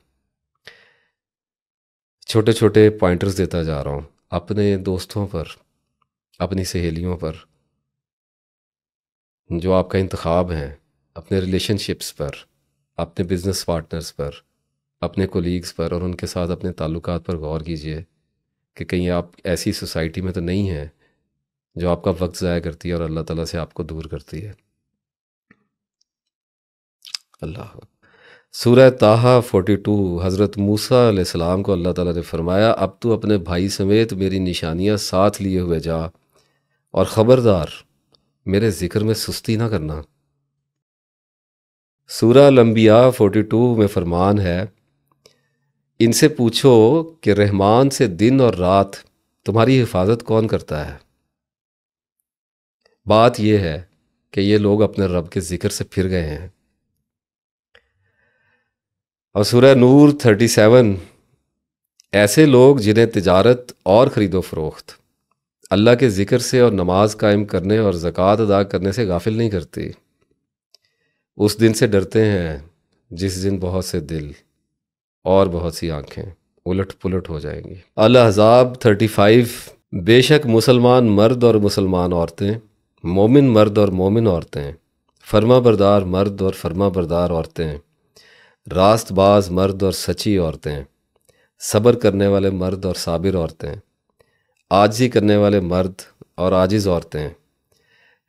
छोटे छोटे पॉइंटर्स देता जा रहा हूँ अपने दोस्तों पर अपनी सहेलियों पर जो आपका इंतखब है अपने रिलेशनशिप्स पर अपने बिजनेस पार्टनर्स पर अपने कोलीग्स पर और उनके साथ अपने ताल्लुक पर गौर कीजिए कि कहीं आप ऐसी सोसाइटी में तो नहीं हैं जो आपका वक्त ज़ाया करती है और अल्लाह ताला से आपको दूर करती है अल्लाह सूर्य ताहा 42 हज़रत मूसा सलाम को अल्लाह ताला ने फरमाया अब तू अपने भाई समेत मेरी निशानियाँ साथ लिए हुए जा और ख़बरदार मेरे ज़िक्र में सुस्ती ना करना सूरा लम्बिया 42 में फरमान है इनसे पूछो कि रहमान से दिन और रात तुम्हारी हिफाजत कौन करता है बात यह है कि ये लोग अपने रब के ज़िक्र से फिर गए हैं और सूर्य नूर 37 ऐसे लोग जिन्हें तिजारत और ख़रीदो फरोख्त अल्लाह के ज़िक्र से और नमाज कायम करने और ज़क़़त अदा करने से गाफिल नहीं करती उस दिन से डरते हैं जिस दिन बहुत से दिल और बहुत सी आँखें उलट पुलट हो जाएंगी अलहजाब थर्टी फाइव बेशक मुसलमान मर्द और मुसलमान औरतें मोमिन मर्द और मोमिन औरतें फर्मा बरदार मर्द और फर्मा बरदार औरतें रास्त बाज़ मर्द और सच्ची औरतें सब्र करने वाले मर्द और साबिर औरतें आजी करने वाले मर्द और आजिज़ औरतें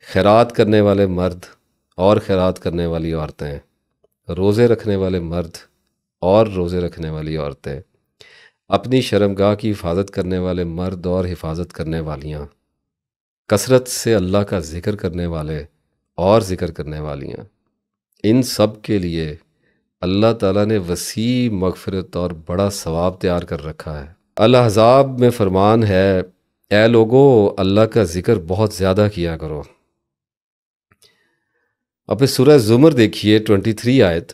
खैरात करने वाले मर्द और खैरात करने वाली औरतें रोज़े रखने वाले मर्द और रोज़े रखने वाली औरतें अपनी शर्मगाह की हिफाजत करने वाले मर्द और हिफाजत करने वालियाँ कसरत से अल्लाह का ज़िक्र करने वाले और ज़िक्र करने वालियाँ इन सब के लिए अल्लाह ताला ने वसी मगफरत और बड़ा सवाब तैयार कर रखा है अलहजाब में फरमान है ए लोगो अल्लाह का ज़िक्र बहुत ज़्यादा किया करो अब इस सूरह जुमर देखिए 23 आयत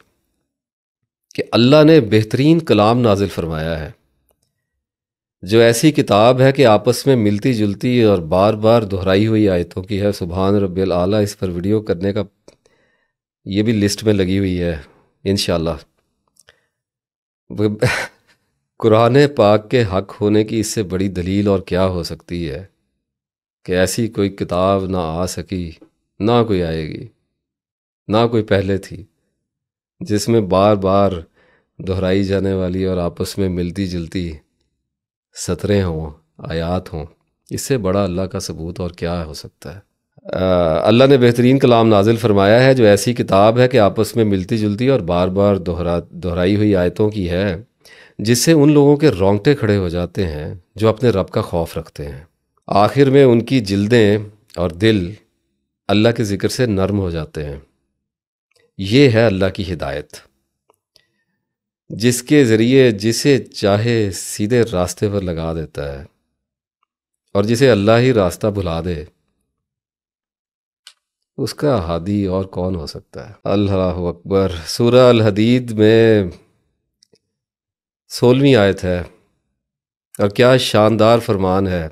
कि अल्लाह ने बेहतरीन कलाम नाजिल फरमाया है जो ऐसी किताब है कि आपस में मिलती जुलती और बार बार दोहराई हुई आयतों की है सुबहान रबियल आला इस पर वीडियो करने का ये भी लिस्ट में लगी हुई है इन कुरान पाक के हक होने की इससे बड़ी दलील और क्या हो सकती है कि ऐसी कोई किताब ना आ सकी ना कोई आएगी ना कोई पहले थी जिसमें बार बार दोहराई जाने वाली और आपस में मिलती जुलती सतरें हों आयात हों इससे बड़ा अल्लाह का सबूत और क्या हो सकता है अल्लाह ने बेहतरीन कलाम नाजिल फरमाया है जो ऐसी किताब है कि आपस में मिलती जुलती और बार बार दोहरा दोहराई हुई आयतों की है जिससे उन लोगों के रोंगटे खड़े हो जाते हैं जो अपने रब का खौफ रखते हैं आखिर में उनकी जिल्दें और दिल अल्लाह के ज़िक्र से नर्म हो जाते हैं ये है अल्लाह की हिदायत जिसके ज़रिए जिसे चाहे सीधे रास्ते पर लगा देता है और जिसे अल्लाह ही रास्ता भुला दे उसका हादी और कौन हो सकता है अल्लाह अकबर सूरह अल हदीद में सोलहवीं आयत है और क्या शानदार फरमान है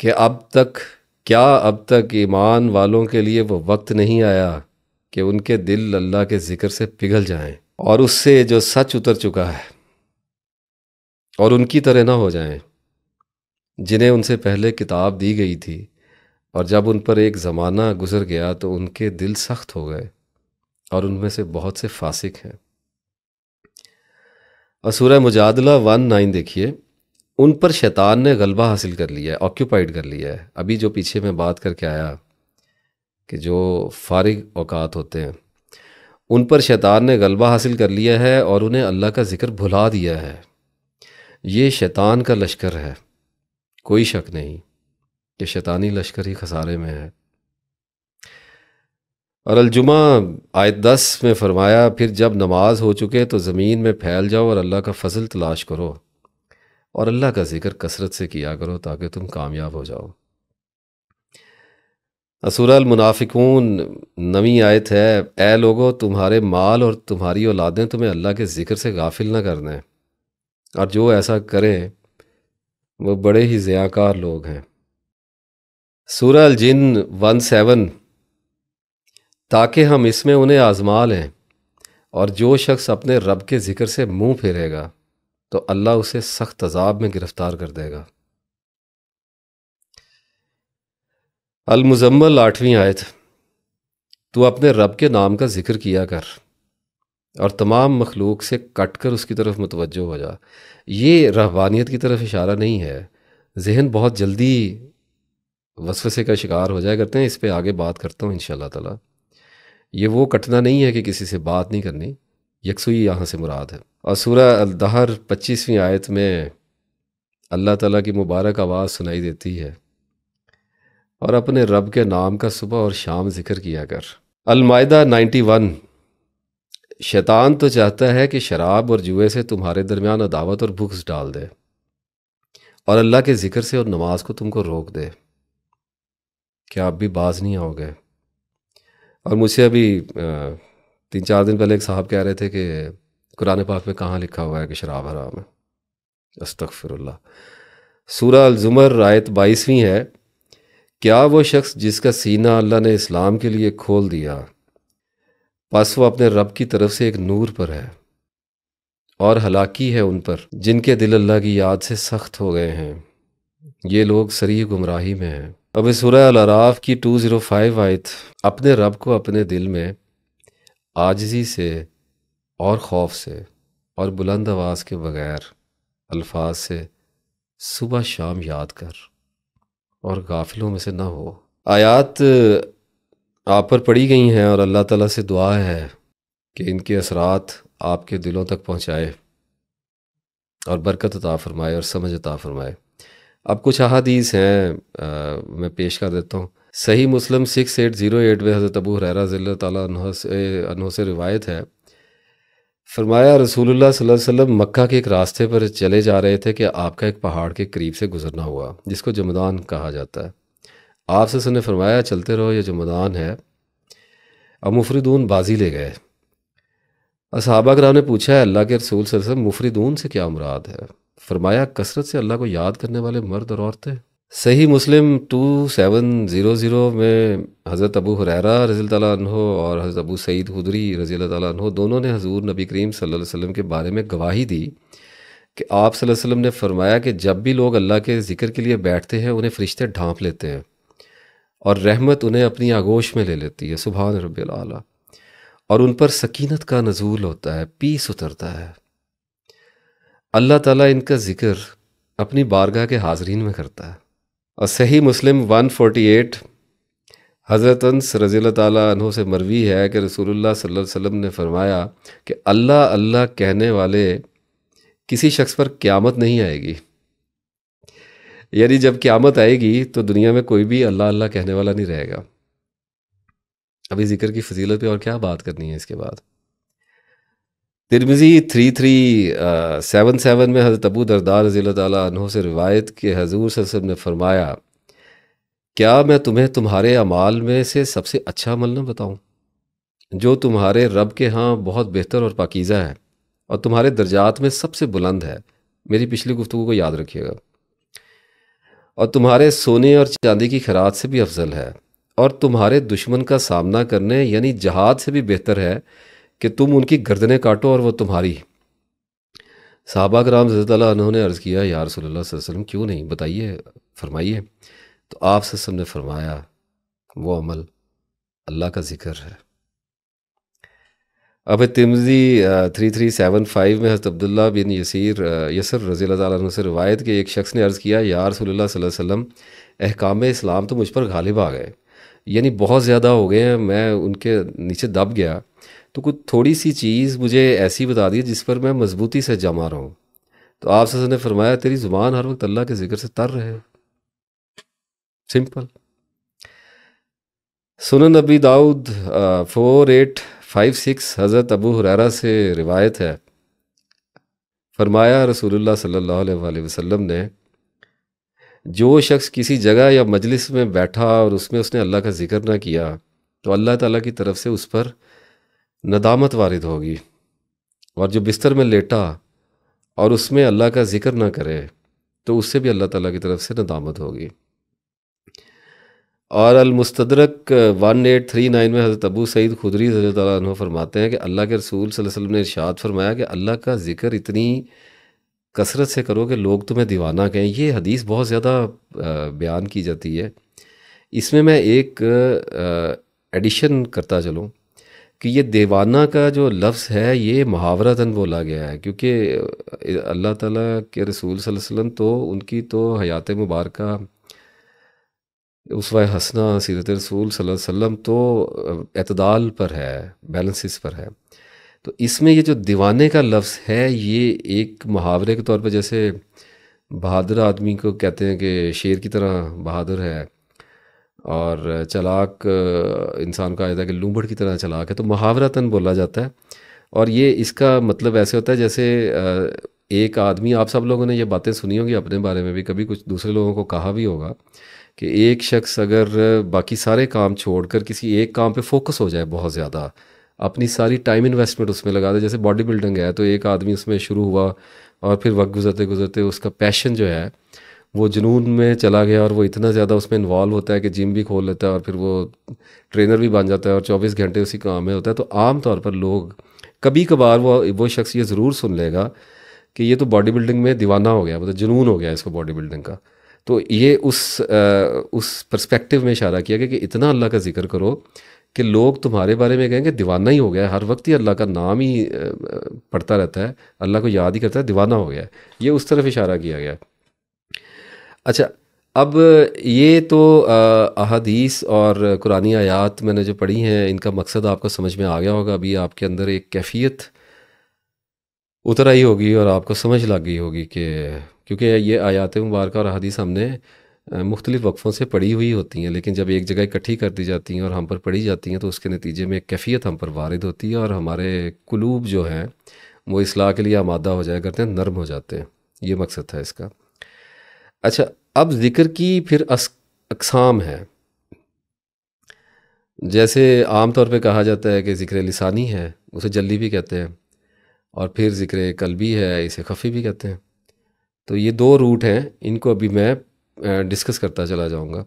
कि अब तक क्या अब तक ईमान वालों के लिए वो वक्त नहीं आया कि उनके दिल अल्लाह के ज़िक्र से पिघल जाएं और उससे जो सच उतर चुका है और उनकी तरह ना हो जाएं जिन्हें उनसे पहले किताब दी गई थी और जब उन पर एक ज़माना गुज़र गया तो उनके दिल सख्त हो गए और उनमें से बहुत से फासिक हैं और मुजादला वन नाइन देखिए उन पर शैतान ने गलबा हासिल कर लिया है ऑक्यूपाइड कर लिया है अभी जो पीछे मैं बात करके आया कि जो फारिग अवकात होते हैं उन पर शैतान ने गलबा हासिल कर लिया है और उन्हें अल्लाह का ज़िक्र भुला दिया है ये शैतान का लश्कर है कोई शक नहीं कि शैतानी लश्कर ही खसारे में है और अलजुमा आयत दस में फरमाया फिर जब नमाज हो चुके तो ज़मीन में फैल जाओ और अल्लाह का फजल तलाश करो और अल्लाह का ज़िक्र कसरत से किया करो ताकि तुम कामयाब हो जाओ असुरमुनाफिकून मुनाफिकून नवी आयत है ए लोगो तुम्हारे माल और तुम्हारी औलादें तुम्हें अल्लाह के ज़िक्र से गाफिल ना कर दें और जो ऐसा करें वो बड़े ही ज़याकार लोग हैं अल जिन वन सेवन ताकि हम इसमें उन्हें आजमा लें और जो शख्स अपने रब के ज़िक्र से मुंह फेरेगा तो अल्लाह उसे सख्त अजाब में गिरफ्तार कर देगा अलमुजम्मल आठवीं आयत तू अपने रब के नाम का जिक्र किया कर और तमाम मखलूक से कट कर उसकी तरफ मतवजो हो जा ये रहबानियत की तरफ इशारा नहीं है जहन बहुत जल्दी वसवसे का शिकार हो जाया करते हैं इस पर आगे बात करता हूँ इन ताला ये वो कटना नहीं है कि किसी से बात नहीं करनी यकसुई यहाँ से मुराद है और सूरह अलदहर पच्चीसवीं आयत में अल्लाह ताला की मुबारक आवाज़ सुनाई देती है और अपने रब के नाम का सुबह और शाम जिक्र किया कर अलमायदा 91 शैतान तो चाहता है कि शराब और जुए से तुम्हारे दरमियान अदावत और भुख्स डाल दे और अल्लाह के ज़िक्र से और नमाज को तुमको रोक दे क्या आप भी बाज नहीं आओगे और मुझे अभी तीन चार दिन पहले एक साहब कह रहे थे कि कुरान पाक में कहाँ लिखा हुआ है कि शराब हराम है अस्तफ़िरल्ला सूरा अलजुमर रायत बाईसवीं है क्या वो शख्स जिसका सीना अल्लाह ने इस्लाम के लिए खोल दिया बस वो अपने रब की तरफ से एक नूर पर है और हलाकी है उन पर जिनके दिल अल्लाह की याद से सख्त हो गए हैं ये लोग सरी गुमराही में हैं अब सूरह अलराफ़ की 205 आयत अपने रब को अपने दिल में आजजी से और खौफ से और बुलंद आवाज़ के बग़ैर अल्फाज से सुबह शाम याद कर और गाफिलों में से ना हो आयात आप पर पड़ी गई हैं और अल्लाह ताला से दुआ है कि इनके असरात आपके दिलों तक पहुँचाए और बरकत अता फ़रमाए और समझ अता फ़रमाए अब कुछ अहादीस हैं आ, मैं पेश कर देता हूँ Sahih Muslim six eight zero eight में हज़रत अबू हरा ज़िल्ला से रिवायत है फरमाया रसूलुल्लाह सल्लल्लाहु अलैहि वसल्लम मक्का के एक रास्ते पर चले जा रहे थे कि आपका एक पहाड़ के करीब से गुजरना हुआ जिसको जमदान कहा जाता है आपसे ने फरमाया चलते रहो ये जमदान है अब मुफरीदून बाजी ले गए असहाबा कराम ने पूछा है अल्लाह के रसूल सल्लल्लाहु अलैहि वसल्लम मुफरीदून से क्या मुराद है फरमाया कसरत से अल्लाह को याद करने वाले मर्द और औरतें Sahih Muslim two seven zero zero में हज़रत अबू हुरैरा रज़ी तहो और हज़रत अबू सईद हुदरी रज़ी तहो दोनों ने हजूर नबी करीम सल्लल्लाहु अलैहि वसल्लम के बारे में गवाही दी कि आप सल्लल्लाहु अलैहि वसल्लम ने फरमाया कि जब भी लोग अल्लाह के ज़िक्र के लिए बैठते हैं उन्हें फ़रिश्ते ढांप लेते हैं और रहमत उन्हें अपनी आगोश में ले लेती है सुबहान आला और उन पर सकीनत का नजूल होता है पीस उतरता है अल्लाह ताला इनका ज़िक्र अपनी बारगाह के हाजरीन में करता है और सही मुस्लिम 148 हज़रत रज़ील रज़ी से मरवी है कि रसूलुल्लाह सल्लल्लाहु अलैहि वसल्लम ने फरमाया कि अल्लाह अल्लाह कहने वाले किसी शख्स पर क़्यामत नहीं आएगी यानी जब क़्यामत आएगी तो दुनिया में कोई भी अल्लाह अल्लाह कहने वाला नहीं रहेगा अभी ज़िक्र की फजीलत पे और क्या बात करनी है इसके बाद Tirmidhi three three seven seven में हज़रत अबू दरदार रज़ी तु से रिवायत के हजूर सब ने फरमाया क्या मैं तुम्हें तुम्हारे अमाल में से सबसे अच्छा अमल न बताऊँ जो तुम्हारे रब के यहाँ बहुत बेहतर और पाकिज़ा है और तुम्हारे दर्जात में सबसे बुलंद है मेरी पिछली गुफ्तु को याद रखिएगा और तुम्हारे सोने और चांदी की खराज से भी अफजल है और तुम्हारे दुश्मन का सामना करने यानी जहाद से भी बेहतर है कि तुम उनकी गर्दनें काटो और वह तुम्हारी साहबा कराम ने अर्ज़ किया या रसोल्ला वसम क्यों नहीं बताइए फरमाइए तो आप ससम ने फरमाया वो अमल अल्लाह का ज़िक्र है अब Tirmidhi three three seven five में हज़रत अब्दुल्ला बिन यसीर यसर रज़ी तुम से रवायत के एक शख्स ने अर्ज़ किया या रसोल्ला वसम अहकाम इस्लाम तो मुझ पर गालिब आ गए यानी बहुत ज़्यादा हो गए हैं मैं उनके नीचे दब गया तो कुछ थोड़ी सी चीज़ मुझे ऐसी बता दी जिस पर मैं मजबूती से जमा रहा हूँ तो आप सर ने फरमाया तेरी ज़ुबान हर वक्त अल्लाह के ज़िक्र से तर रहे सिंपल सुन नबी Dawud four eight five six हज़रत अबू हुरारा से रिवायत है फरमाया रसूलुल्लाह सल्लल्लाहु अलैहि वसल्लम ने जो शख्स किसी जगह या मजलिस में बैठा और उसमें उसने अल्लाह का जिक्र ना किया तो अल्लाह ताला की तरफ से उस पर नदामत वारिद होगी और जो बिस्तर में लेटा और उसमें अल्लाह का ज़िक्र ना करे तो उससे भी अल्लाह ताला की तरफ से नदामत होगी और Al Mustadrak one eight three nine में हज़रत अबू सईद खुदरी तु फरमाते हैं कि अल्लाह के रसूल वसल्लम ने इरशाद फरमाया कि अल्लाह का ज़िक्र इतनी कसरत से करो कि लोग तुम्हें दीवाना कहें ये हदीस बहुत ज़्यादा बयान की जाती है इसमें मैं एक एडिशन करता चलूँ कि ये देवाना का जो लफ्ज़ है ये महावरतन बोला गया है क्योंकि अल्लाह ताला के रसूल वसल्लम तो उनकी तो हयात मुबारक उसवा हसना सीरत रसूल वसल्लम तो अतदाल पर है बैलेंसिस पर है तो इसमें ये जो दीवाने का लफ्ज़ है ये एक मुहावरे के तौर पर जैसे बहादुर आदमी को कहते हैं कि शेर की तरह बहादुर है और चलाक इंसान कहा जाता है कि लूबड़ की तरह चलाक है तो मुहावरतन बोला जाता है और ये इसका मतलब ऐसे होता है जैसे एक आदमी आप सब लोगों ने ये बातें सुनी होंगी अपने बारे में भी कभी कुछ दूसरे लोगों को कहा भी होगा कि एक शख्स अगर बाकी सारे काम छोड़कर किसी एक काम पे फोकस हो जाए बहुत ज़्यादा अपनी सारी टाइम इन्वेस्टमेंट उसमें लगा दे जैसे बॉडी बिल्डिंग है तो एक आदमी उसमें शुरू हुआ और फिर वक्त गुजरते गुजरते उसका पैशन जो है वो जुनून में चला गया और वो इतना ज़्यादा उसमें इन्वॉल्व होता है कि जिम भी खोल लेता है और फिर वो ट्रेनर भी बन जाता है और चौबीस घंटे उसी काम में होता है तो आम तौर पर लोग कभी कभार वो वो शख्स ये ज़रूर सुन लेगा कि ये तो बॉडी बिल्डिंग में दीवाना हो गया मतलब जुनून हो गया इसको बॉडी बिल्डिंग का तो ये उस आ, उस परस्पेक्टिव में इशारा किया गया कि इतना अल्लाह का जिक्र करो कि लोग तुम्हारे बारे में कहेंगे दीवाना ही हो गया है हर वक्त ही अल्लाह का नाम ही पढ़ता रहता है अल्लाह को याद ही करता है दीवाना हो गया है ये उस तरफ इशारा किया गया अच्छा अब ये तो अहदीस और कुरानी आयात मैंने जो पढ़ी हैं इनका मकसद आपको समझ में आ गया होगा अभी आपके अंदर एक कैफियत उतर आई होगी और आपको समझ लग गई होगी कि क्योंकि ये आयात मुबारक और अदीस हमने मुख्तलिफ़ वक्फ़ों से पढ़ी हुई होती हैं लेकिन जब एक जगह इकट्ठी कर दी जाती हैं और हम पर पढ़ी जाती हैं तो उसके नतीजे में कैफियत हम पर वारद होती है और हमारे कलूब जो हैं वो असलाह के लिए आमादा हो जाया करते हैं नरम हो जाते हैं ये मकसद था इसका अच्छा अब ज़िक्र की फिर अकसाम है जैसे आम तौर पे कहा जाता है कि ज़िक्र लिसानी है उसे जल्दी भी कहते हैं और फिर ज़िक्र कलबी है इसे खफ़ी भी कहते हैं तो ये दो रूट हैं इनको अभी मैं डिस्कस करता चला जाऊँगा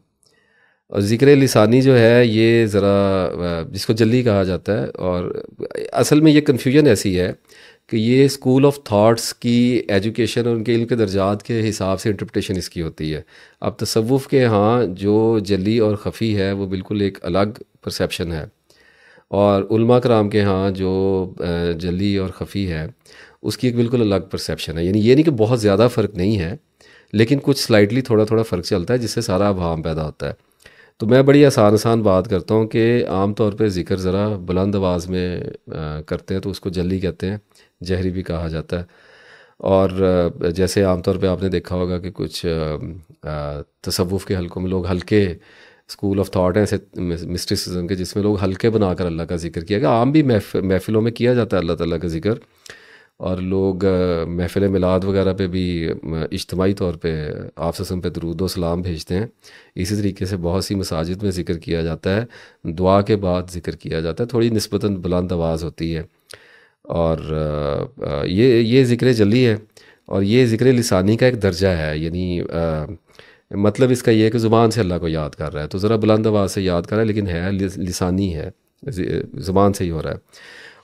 और ज़िक्र लिसानी जो है ये ज़रा जिसको जल्दी कहा जाता है और असल में ये कन्फ्यूजन ऐसी है कि ये स्कूल ऑफ थाट्स की एजुकेशन और उनके इल के दर्जात के हिसाब से इंटरप्रटेशन इसकी होती है अब तसवुफ़ के यहाँ जो जली और खफ़ी है वो बिल्कुल एक अलग परसेप्शन है और उलमा कराम के यहाँ जो जली और खफ़ी है उसकी एक बिल्कुल अलग परसेप्शन है यानी ये नहीं कि बहुत ज़्यादा फ़र्क नहीं है लेकिन कुछ स्लाइटली थोड़ा थोड़ा फ़र्क चलता है जिससे सारा अभाव पैदा होता है तो मैं बड़ी आसान आसान बात करता हूँ कि आम तौर पर ज़िक्र ज़रा बुलंद आवाज़ में करते हैं तो उसको जली कहते हैं जहरी भी कहा जाता है और जैसे आमतौर पे आपने देखा होगा कि कुछ तसवुफ़ के हलकों में लोग हल्के स्कूल ऑफ थाट हैं ऐसे मिस्टिसिज्म के जिसमें लोग हल्के बनाकर अल्लाह का जिक्र किया गया आम भी महफ महफ़िलों में किया जाता है अल्लाह ताला का जिक्र और लोग महफिल मिलाद वगैरह पे भी इज्तमाही तौर पे आप ससम पे दरूद व सलाम भेजते हैं इसी तरीके से बहुत सी मसाजिद में ज़िक्र किया जाता है दुआ के बाद ज़िक्र किया जाता है थोड़ी नस्बता बुलंद आवाज़ होती है और ये ये ज़िक्र जली है और ये ज़िक्र लसानी का एक दर्जा है यानी मतलब इसका यह है कि ज़ुबान से अल्लाह को याद कर रहा है तो ज़रा बुलंद आवाज़ से याद कर रहा है लेकिन है लसानी है ज़ुबान से ही हो रहा है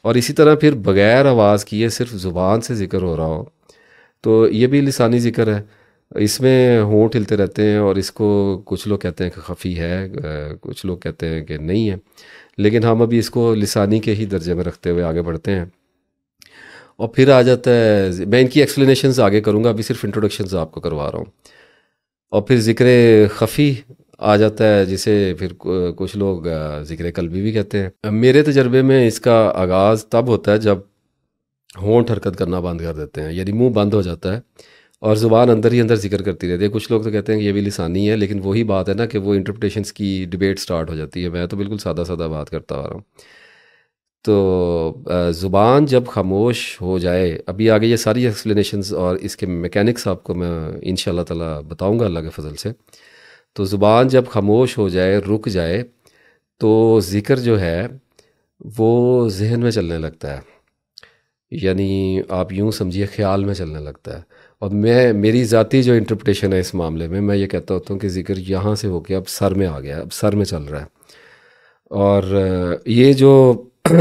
और इसी तरह फिर बग़ैर आवाज़ की है सिर्फ ज़ुबान से ज़िक्र हो रहा हो तो ये भी लसानी ज़िक्र है इसमें होंठ हिलते रहते हैं और इसको कुछ लोग कहते हैं कि खफ़ी है कुछ लोग कहते हैं कि नहीं है लेकिन हम अभी इसको लसानी के ही दर्जे में रखते हुए आगे बढ़ते हैं और फिर आ जाता है मैं इनकी एक्सप्लेनेशन आगे करूँगा अभी सिर्फ इंट्रोडक्शन आपको करवा रहा हूँ और फिर ज़िक्र खफ़ी आ जाता है जिसे फिर कुछ लोग ज़िक्र कलबी भी कहते हैं मेरे तजर्बे में इसका आगाज़ तब होता है जब होंठ हरकत करना बंद कर देते हैं यानी मुंह बंद हो जाता है और ज़ुबान अंदर ही अंदर जिक्र करती रहती है कुछ लोग तो कहते हैं कि ये भी लिसानी है लेकिन वही बात है ना कि वो इंटरप्रटेशन की डिबेट स्टार्ट हो जाती है मैं तो बिल्कुल सादा सादा बात करता आ रहा हूँ तो ज़ुबान जब खामोश हो जाए अभी आगे ये सारी एक्सप्लेनेशंस और इसके मैकेनिक्स आपको मैं इन ताला बताऊंगा अल्लाह के फजल से तो ज़ुबान जब खामोश हो जाए रुक जाए तो ज़िक्र जो है वो जहन में चलने लगता है यानी आप यूँ समझिए ख्याल में चलने लगता है और मैं मेरी ज़ाती जो इंटरप्रटेशन है इस मामले में मैं ये कहता होता हूँ कि ज़िक्र यहाँ से होकर अब सर में आ गया अब सर में चल रहा है और ये जो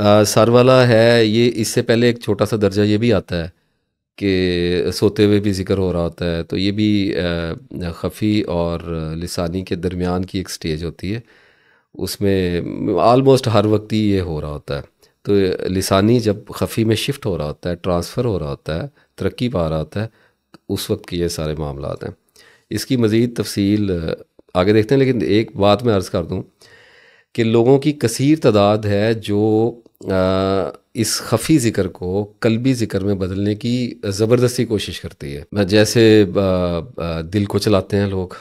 सर वाला है ये इससे पहले एक छोटा सा दर्जा ये भी आता है कि सोते हुए भी जिक्र हो रहा होता है तो ये भी खफ़ी और लिसानी के दरमियान की एक स्टेज होती है उसमें आलमोस्ट हर वक्त ही ये हो रहा होता है तो लिसानी जब खफ़ी में शिफ्ट हो रहा होता है ट्रांसफ़र हो रहा होता है तरक्की पा रहा होता है तो उस वक्त के ये सारे मामला हैं इसकी मज़ीद तफसील आगे देखते हैं लेकिन एक बात मैं अर्ज़ कर दूँ कि लोगों की कसीर तादाद है जो आ, इस खफ़ी ज़िक्र को कलबी ज़िक्र में बदलने की ज़बरदस्ती कोशिश करती है जैसे आ, आ, दिल को चलाते हैं लोग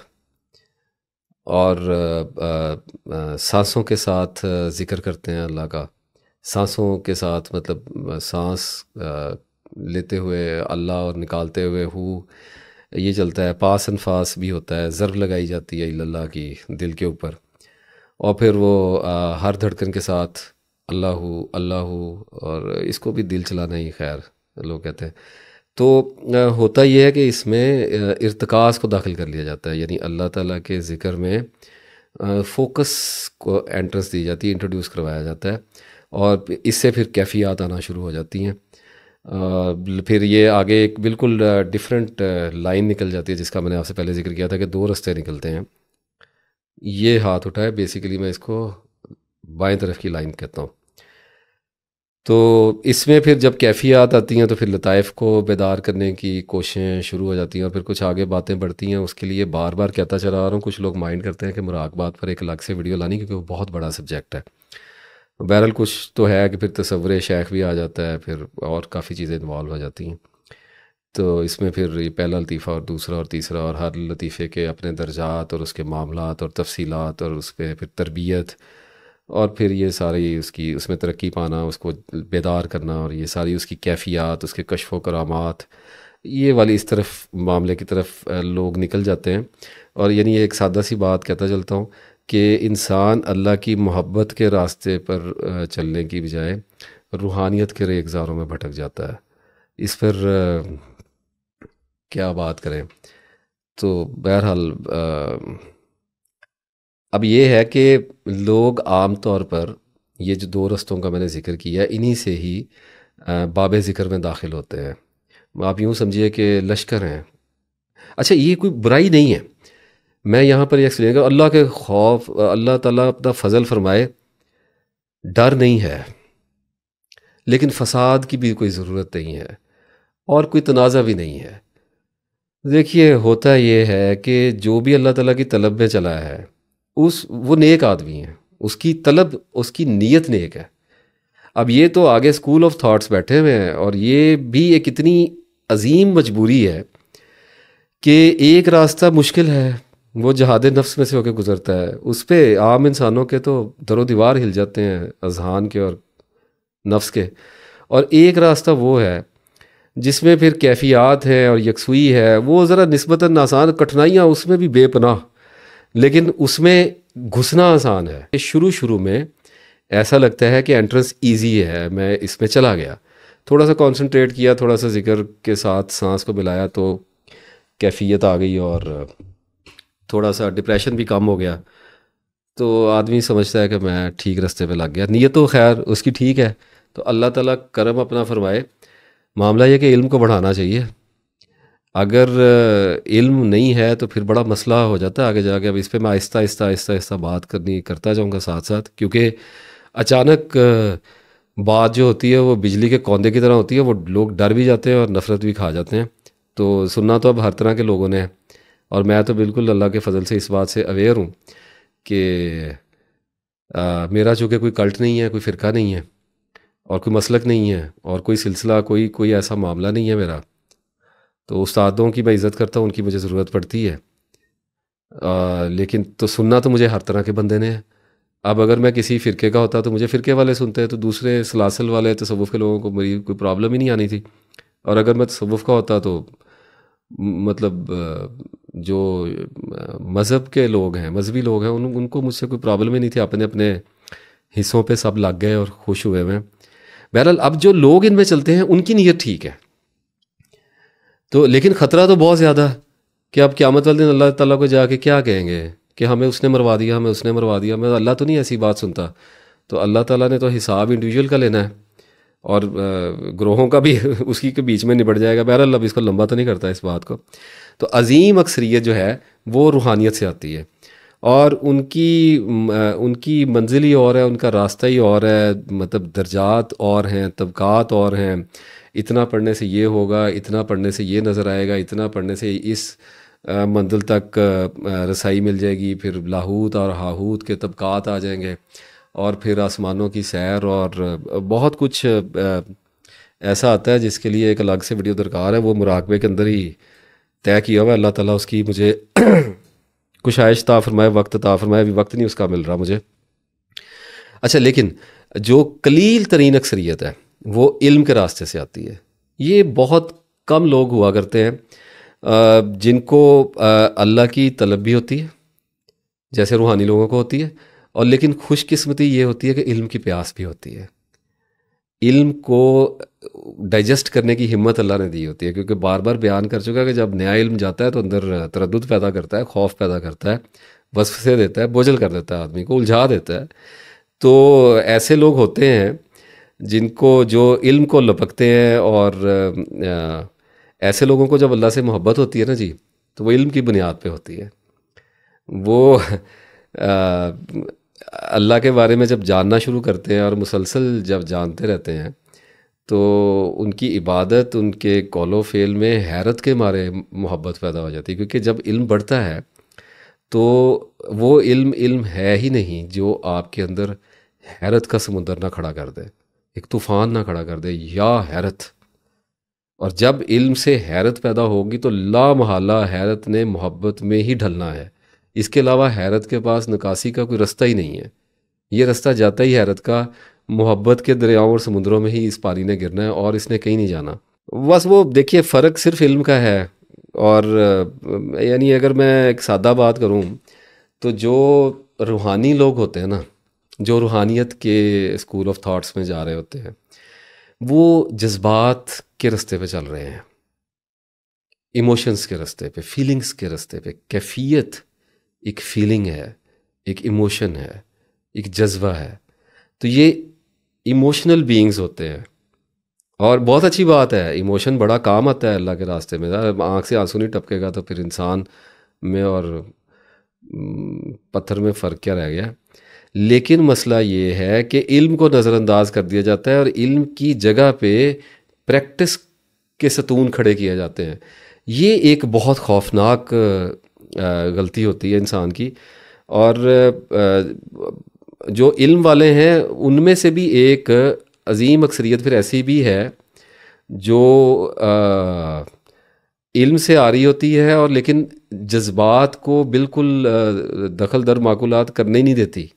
और सांसों के साथ ज़िक्र करते हैं अल्लाह का सांसों के साथ मतलब सांस लेते हुए अल्लाह और निकालते हुए हु ये चलता है पास अनफास भी होता है ज़र्ब लगाई जाती है अल्लाह की दिल के ऊपर और फिर वो हर धड़कन के साथ अल्लाह अल्लाह और इसको भी दिल चलाना ही खैर लोग कहते हैं तो होता यह है कि इसमें इरतकास को दाखिल कर लिया जाता है यानी अल्लाह ताला के ज़िक्र में फोकस को एंट्रेंस दी जाती है इंट्रोड्यूस करवाया जाता है और इससे फिर कैफियात आना शुरू हो जाती हैं फिर ये आगे एक बिल्कुल डिफरेंट लाइन निकल जाती है जिसका मैंने आपसे पहले जिक्र किया था कि दो रस्ते निकलते हैं ये हाथ उठाए बेसिकली मैं इसको बाएं तरफ की लाइन कहता हूँ तो इसमें फिर जब कैफियात आती हैं तो फिर लताइफ को बेदार करने की कोशिशें शुरू हो जाती हैं और फिर कुछ आगे बातें बढ़ती हैं उसके लिए बार बार कहता चला रहा हूँ कुछ लोग माइंड करते हैं कि मुराकबात पर एक अलग से वीडियो लानी क्योंकि वो बहुत बड़ा सब्जेक्ट है बहरहाल कुछ तो है कि फिर तस्वर शेख भी आ जाता है फिर और काफ़ी चीज़ें इन्वॉल्व हो जाती हैं तो इसमें फिर ये पहला लतीफ़ा और दूसरा और तीसरा और हर लतीफ़े के अपने दर्जात और उसके मामला और तफसीत और उस पर फिर तरबियत और फिर ये सारी उसकी उसमें तरक्की पाना उसको बेदार करना और ये सारी उसकी कैफियत उसके कशफ व ये वाली इस तरफ मामले की तरफ लोग निकल जाते हैं और यानी एक सादा सी बात कहता चलता हूँ कि इंसान अल्लाह की मोहब्बत के रास्ते पर चलने की बजाय रूहानियत के रेगजारों में भटक जाता है इस पर क्या बात करें तो बहरहाल अब ये है कि लोग आम तौर पर ये जो दो रस्तों का मैंने ज़िक्र किया इन्हीं से ही बाब ज़िक्र में दाखिल होते हैं आप यूँ समझिए कि लश्कर हैं अच्छा ये कोई बुराई नहीं है मैं यहाँ पर एक्सप्लेन कर अल्लाह के खौफ अल्लाह ताला अपना फजल फरमाए डर नहीं है लेकिन फसाद की भी कोई ज़रूरत नहीं है और कोई तनाज़ा भी नहीं है देखिए होता ये है कि जो भी अल्लाह ताला की तलब में चला है उस वो नेक आदमी है उसकी तलब उसकी नीयत नेक है अब ये तो आगे स्कूल ऑफ थॉट्स बैठे हुए हैं और ये भी एक इतनी अजीम मजबूरी है कि एक रास्ता मुश्किल है वो जहाद नफ्स में से होकर गुजरता है उस पर आम इंसानों के तो दरो दीवार हिल जाते हैं अजहान के और नफ्स के और एक रास्ता वो है जिसमें फिर कैफियात हैं और यकसुई है वो ज़रा नस्बता आसान कठिनाइयाँ उसमें भी बेपनाह लेकिन उसमें घुसना आसान है शुरू शुरू में ऐसा लगता है कि एंट्रेंस ईजी है मैं इसमें चला गया थोड़ा सा कॉन्सनट्रेट किया थोड़ा सा जिक्र के साथ सांस को मिलाया तो कैफियत आ गई और थोड़ा सा डिप्रेशन भी कम हो गया तो आदमी समझता है कि मैं ठीक रास्ते पे लग गया नीयत तो खैर उसकी ठीक है तो अल्लाह ताला करम अपना फरमाए मामला यह कि इल्म को बढ़ाना चाहिए अगर इल्म नहीं है तो फिर बड़ा मसला हो जाता है आगे जाके अब इस पर मैं आहिस्ता आहिस्ता आहिस्ता आहिस्ता बात करनी करता जाऊँगा साथ साथ क्योंकि अचानक बात जो होती है वो बिजली के कौंदे की तरह होती है वो लोग डर भी जाते हैं और नफ़रत भी खा जाते हैं तो सुनना तो अब हर तरह के लोगों ने है और मैं तो बिल्कुल अल्लाह के फजल से इस बात से अवेयर हूँ कि मेरा चूँकि कोई कल्ट नहीं है कोई फ़िरका नहीं है और कोई मसलक नहीं है और कोई सिलसिला कोई कोई ऐसा मामला नहीं है मेरा तो उस्तादों की मैं इज़्ज़त करता हूँ उनकी मुझे ज़रूरत पड़ती है आ, लेकिन तो सुनना तो मुझे हर तरह के बंदे ने है अब अगर मैं किसी फ़िरके का होता तो मुझे फ़िरके वाले सुनते हैं तो दूसरे सलासल वाले तसवुफ़ के लोगों को मेरी कोई प्रॉब्लम ही नहीं आनी थी और अगर मैं तसवुफ़ का होता तो मतलब जो मज़हब के लोग हैं मज़हबी लोग हैं उन उनको मुझसे कोई प्रॉब्लम ही नहीं थी अपने अपने हिस्सों पे सब लग गए और खुश हुए हुए हैं बहरहाल अब जो लोग इनमें चलते हैं उनकी नीयत ठीक है तो लेकिन ख़तरा तो बहुत ज़्यादा है कि आप क्यामत वाले दिन अल्लाह ताला को जाके क्या कहेंगे कि हमें उसने मरवा दिया हमें उसने मरवा दिया मैं अल्लाह तो नहीं ऐसी बात सुनता तो अल्लाह ताला ने तो हिसाब इंडिविजुअल का लेना है और ग्रोहों का भी उसकी के बीच में निपट जाएगा बहरअल्ला अब इसको लंबा तो नहीं करता इस बात को तो अजीम अक्सरीत जो है वो रूहानियत से आती है और उनकी उनकी मंजिल ही और है उनका रास्ता ही और है मतलब दर्जात और हैं तबकात और हैं इतना पढ़ने से ये होगा इतना पढ़ने से ये नज़र आएगा इतना पढ़ने से इस मंजिल तक रसाई मिल जाएगी फिर लाहूत और हाहूत के तबकात आ जाएंगे और फिर आसमानों की सैर और बहुत कुछ ऐसा आता है जिसके लिए एक अलग से वीडियो दरकार है वो मुराकबे के अंदर ही तय किया हुआ अल्लाह ताला उसकी मुझे कुशाइश ता फरमाए वक्त ता फरमाए अभी वक्त नहीं उसका मिल रहा मुझे अच्छा लेकिन जो कलील तरीन अक्सरियत है वो इल्म के रास्ते से आती है ये बहुत कम लोग हुआ करते हैं जिनको अल्लाह की तलब भी होती है जैसे रूहानी लोगों को होती है और लेकिन खुशकस्मती ये होती है कि इल्म की प्यास भी होती है इल्म को डाइजेस्ट करने की हिम्मत अल्लाह ने दी होती है क्योंकि बार बार बयान कर चुका है कि जब नया इल्म जाता है तो अंदर तरद पैदा करता है खौफ पैदा करता है वसफ से देता है बोझल कर देता है आदमी को उलझा देता है तो ऐसे लोग होते हैं जिनको जो इल्म को लपकते हैं और ऐसे लोगों को जब अल्लाह से मोहब्बत होती है ना जी तो वो इल्म की बुनियाद पे होती है वो अल्लाह के बारे में जब जानना शुरू करते हैं और मुसलसल जब जानते रहते हैं तो उनकी इबादत उनके कॉलो फेल में हैरत के मारे मोहब्बत पैदा हो जाती है क्योंकि जब इल्म बढ़ता है तो वो इल्म इल्म है ही नहीं जो आपके अंदर हैरत का समुंदर ना खड़ा कर दे एक तूफ़ान ना खड़ा कर दे या हैरत और जब इल्म से हैरत पैदा होगी तो ला महाला हैरत ने मोहब्बत में ही ढलना है इसके अलावा हैरत के पास निकासी का कोई रास्ता ही नहीं है ये रास्ता जाता ही हैरत का मोहब्बत के दरियाओं और समुद्रों में ही इस पानी ने गिरना है और इसने कहीं नहीं जाना बस वो देखिए फ़र्क सिर्फ इल्म का है और यानी अगर मैं एक सादा बात करूँ तो जो रूहानी लोग होते हैं ना जो रूहानियत के स्कूल ऑफ थाट्स में जा रहे होते हैं वो जज्बात के रस्ते पे चल रहे हैं इमोशंस के रस्ते पे फीलिंग्स के रस्ते पे कैफियत एक फीलिंग है एक इमोशन है एक जज्बा है तो ये इमोशनल बींग्स होते हैं और बहुत अच्छी बात है इमोशन बड़ा काम आता है अल्लाह के रास्ते में आँख से आंसू नहीं टपकेगा तो फिर इंसान में और हम्म, पत्थर में फ़र्क क्या रह गया लेकिन मसला ये है कि इल्म को नज़रअंदाज कर दिया जाता है और इल्म की जगह पे प्रैक्टिस के सतून खड़े किए जाते हैं ये एक बहुत खौफनाक गलती होती है इंसान की और जो इल्म वाले हैं उनमें से भी एक अजीम अक्सरियत फिर ऐसी भी है जो आ, इल्म से आ रही होती है और लेकिन जज्बात को बिल्कुल दखल दर माकूलत करने नहीं देती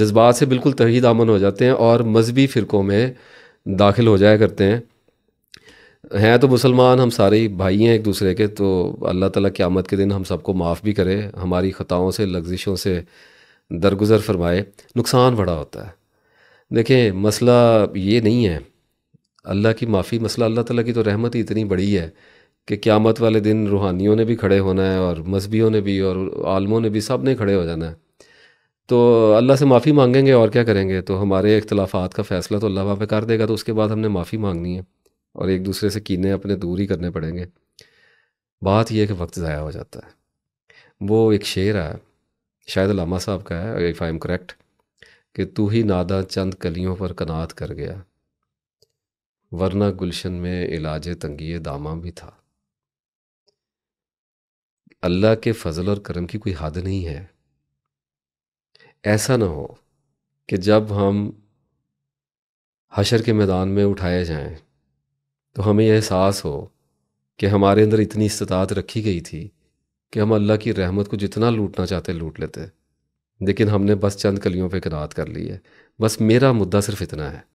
जज्बात से बिल्कुल तहीद आमन हो जाते हैं और मजहबी फ़िरक़ों में दाखिल हो जाया करते हैं हैं तो मुसलमान हम सारे ही भाई हैं एक दूसरे के तो अल्लाह ताला क़्यामत के दिन हम सबको माफ़ भी करे हमारी ख़ताओं से लग्जिशों से दरगुजर फरमाए नुकसान बड़ा होता है देखें मसला ये नहीं है अल्लाह की माफ़ी मसला अल्लाह ताला की तो रहमत ही इतनी बड़ी है कि क़्यामत वाले दिन रूहानियों ने भी खड़े होना है और मजहबियों ने भी और आलमों ने भी सब ने खड़े हो जाना है तो अल्लाह से माफ़ी मांगेंगे और क्या करेंगे तो हमारे इख्तलाफात का फ़ैसला तो अल्लाह वहाँ पर कर देगा तो उसके बाद हमने माफ़ी मांगनी है और एक दूसरे से कीने अपने दूर ही करने पड़ेंगे बात यह है कि वक्त ज़ाया हो जाता है वो एक शेर है शायद लामा साहब का है इफ़ आई एम करेक्ट कि तू ही नादा चंद कलियों पर कनात कर गया वरना गुलशन में इलाज तंगी दामा भी था अल्लाह के फजल और करम की कोई हद नहीं है ऐसा ना हो कि जब हम हशर के मैदान में उठाए जाएं तो हमें यह एहसास हो कि हमारे अंदर इतनी इस्तात रखी गई थी कि हम अल्लाह की रहमत को जितना लूटना चाहते लूट लेते लेकिन हमने बस चंद कलियों पे कनात कर ली है बस मेरा मुद्दा सिर्फ इतना है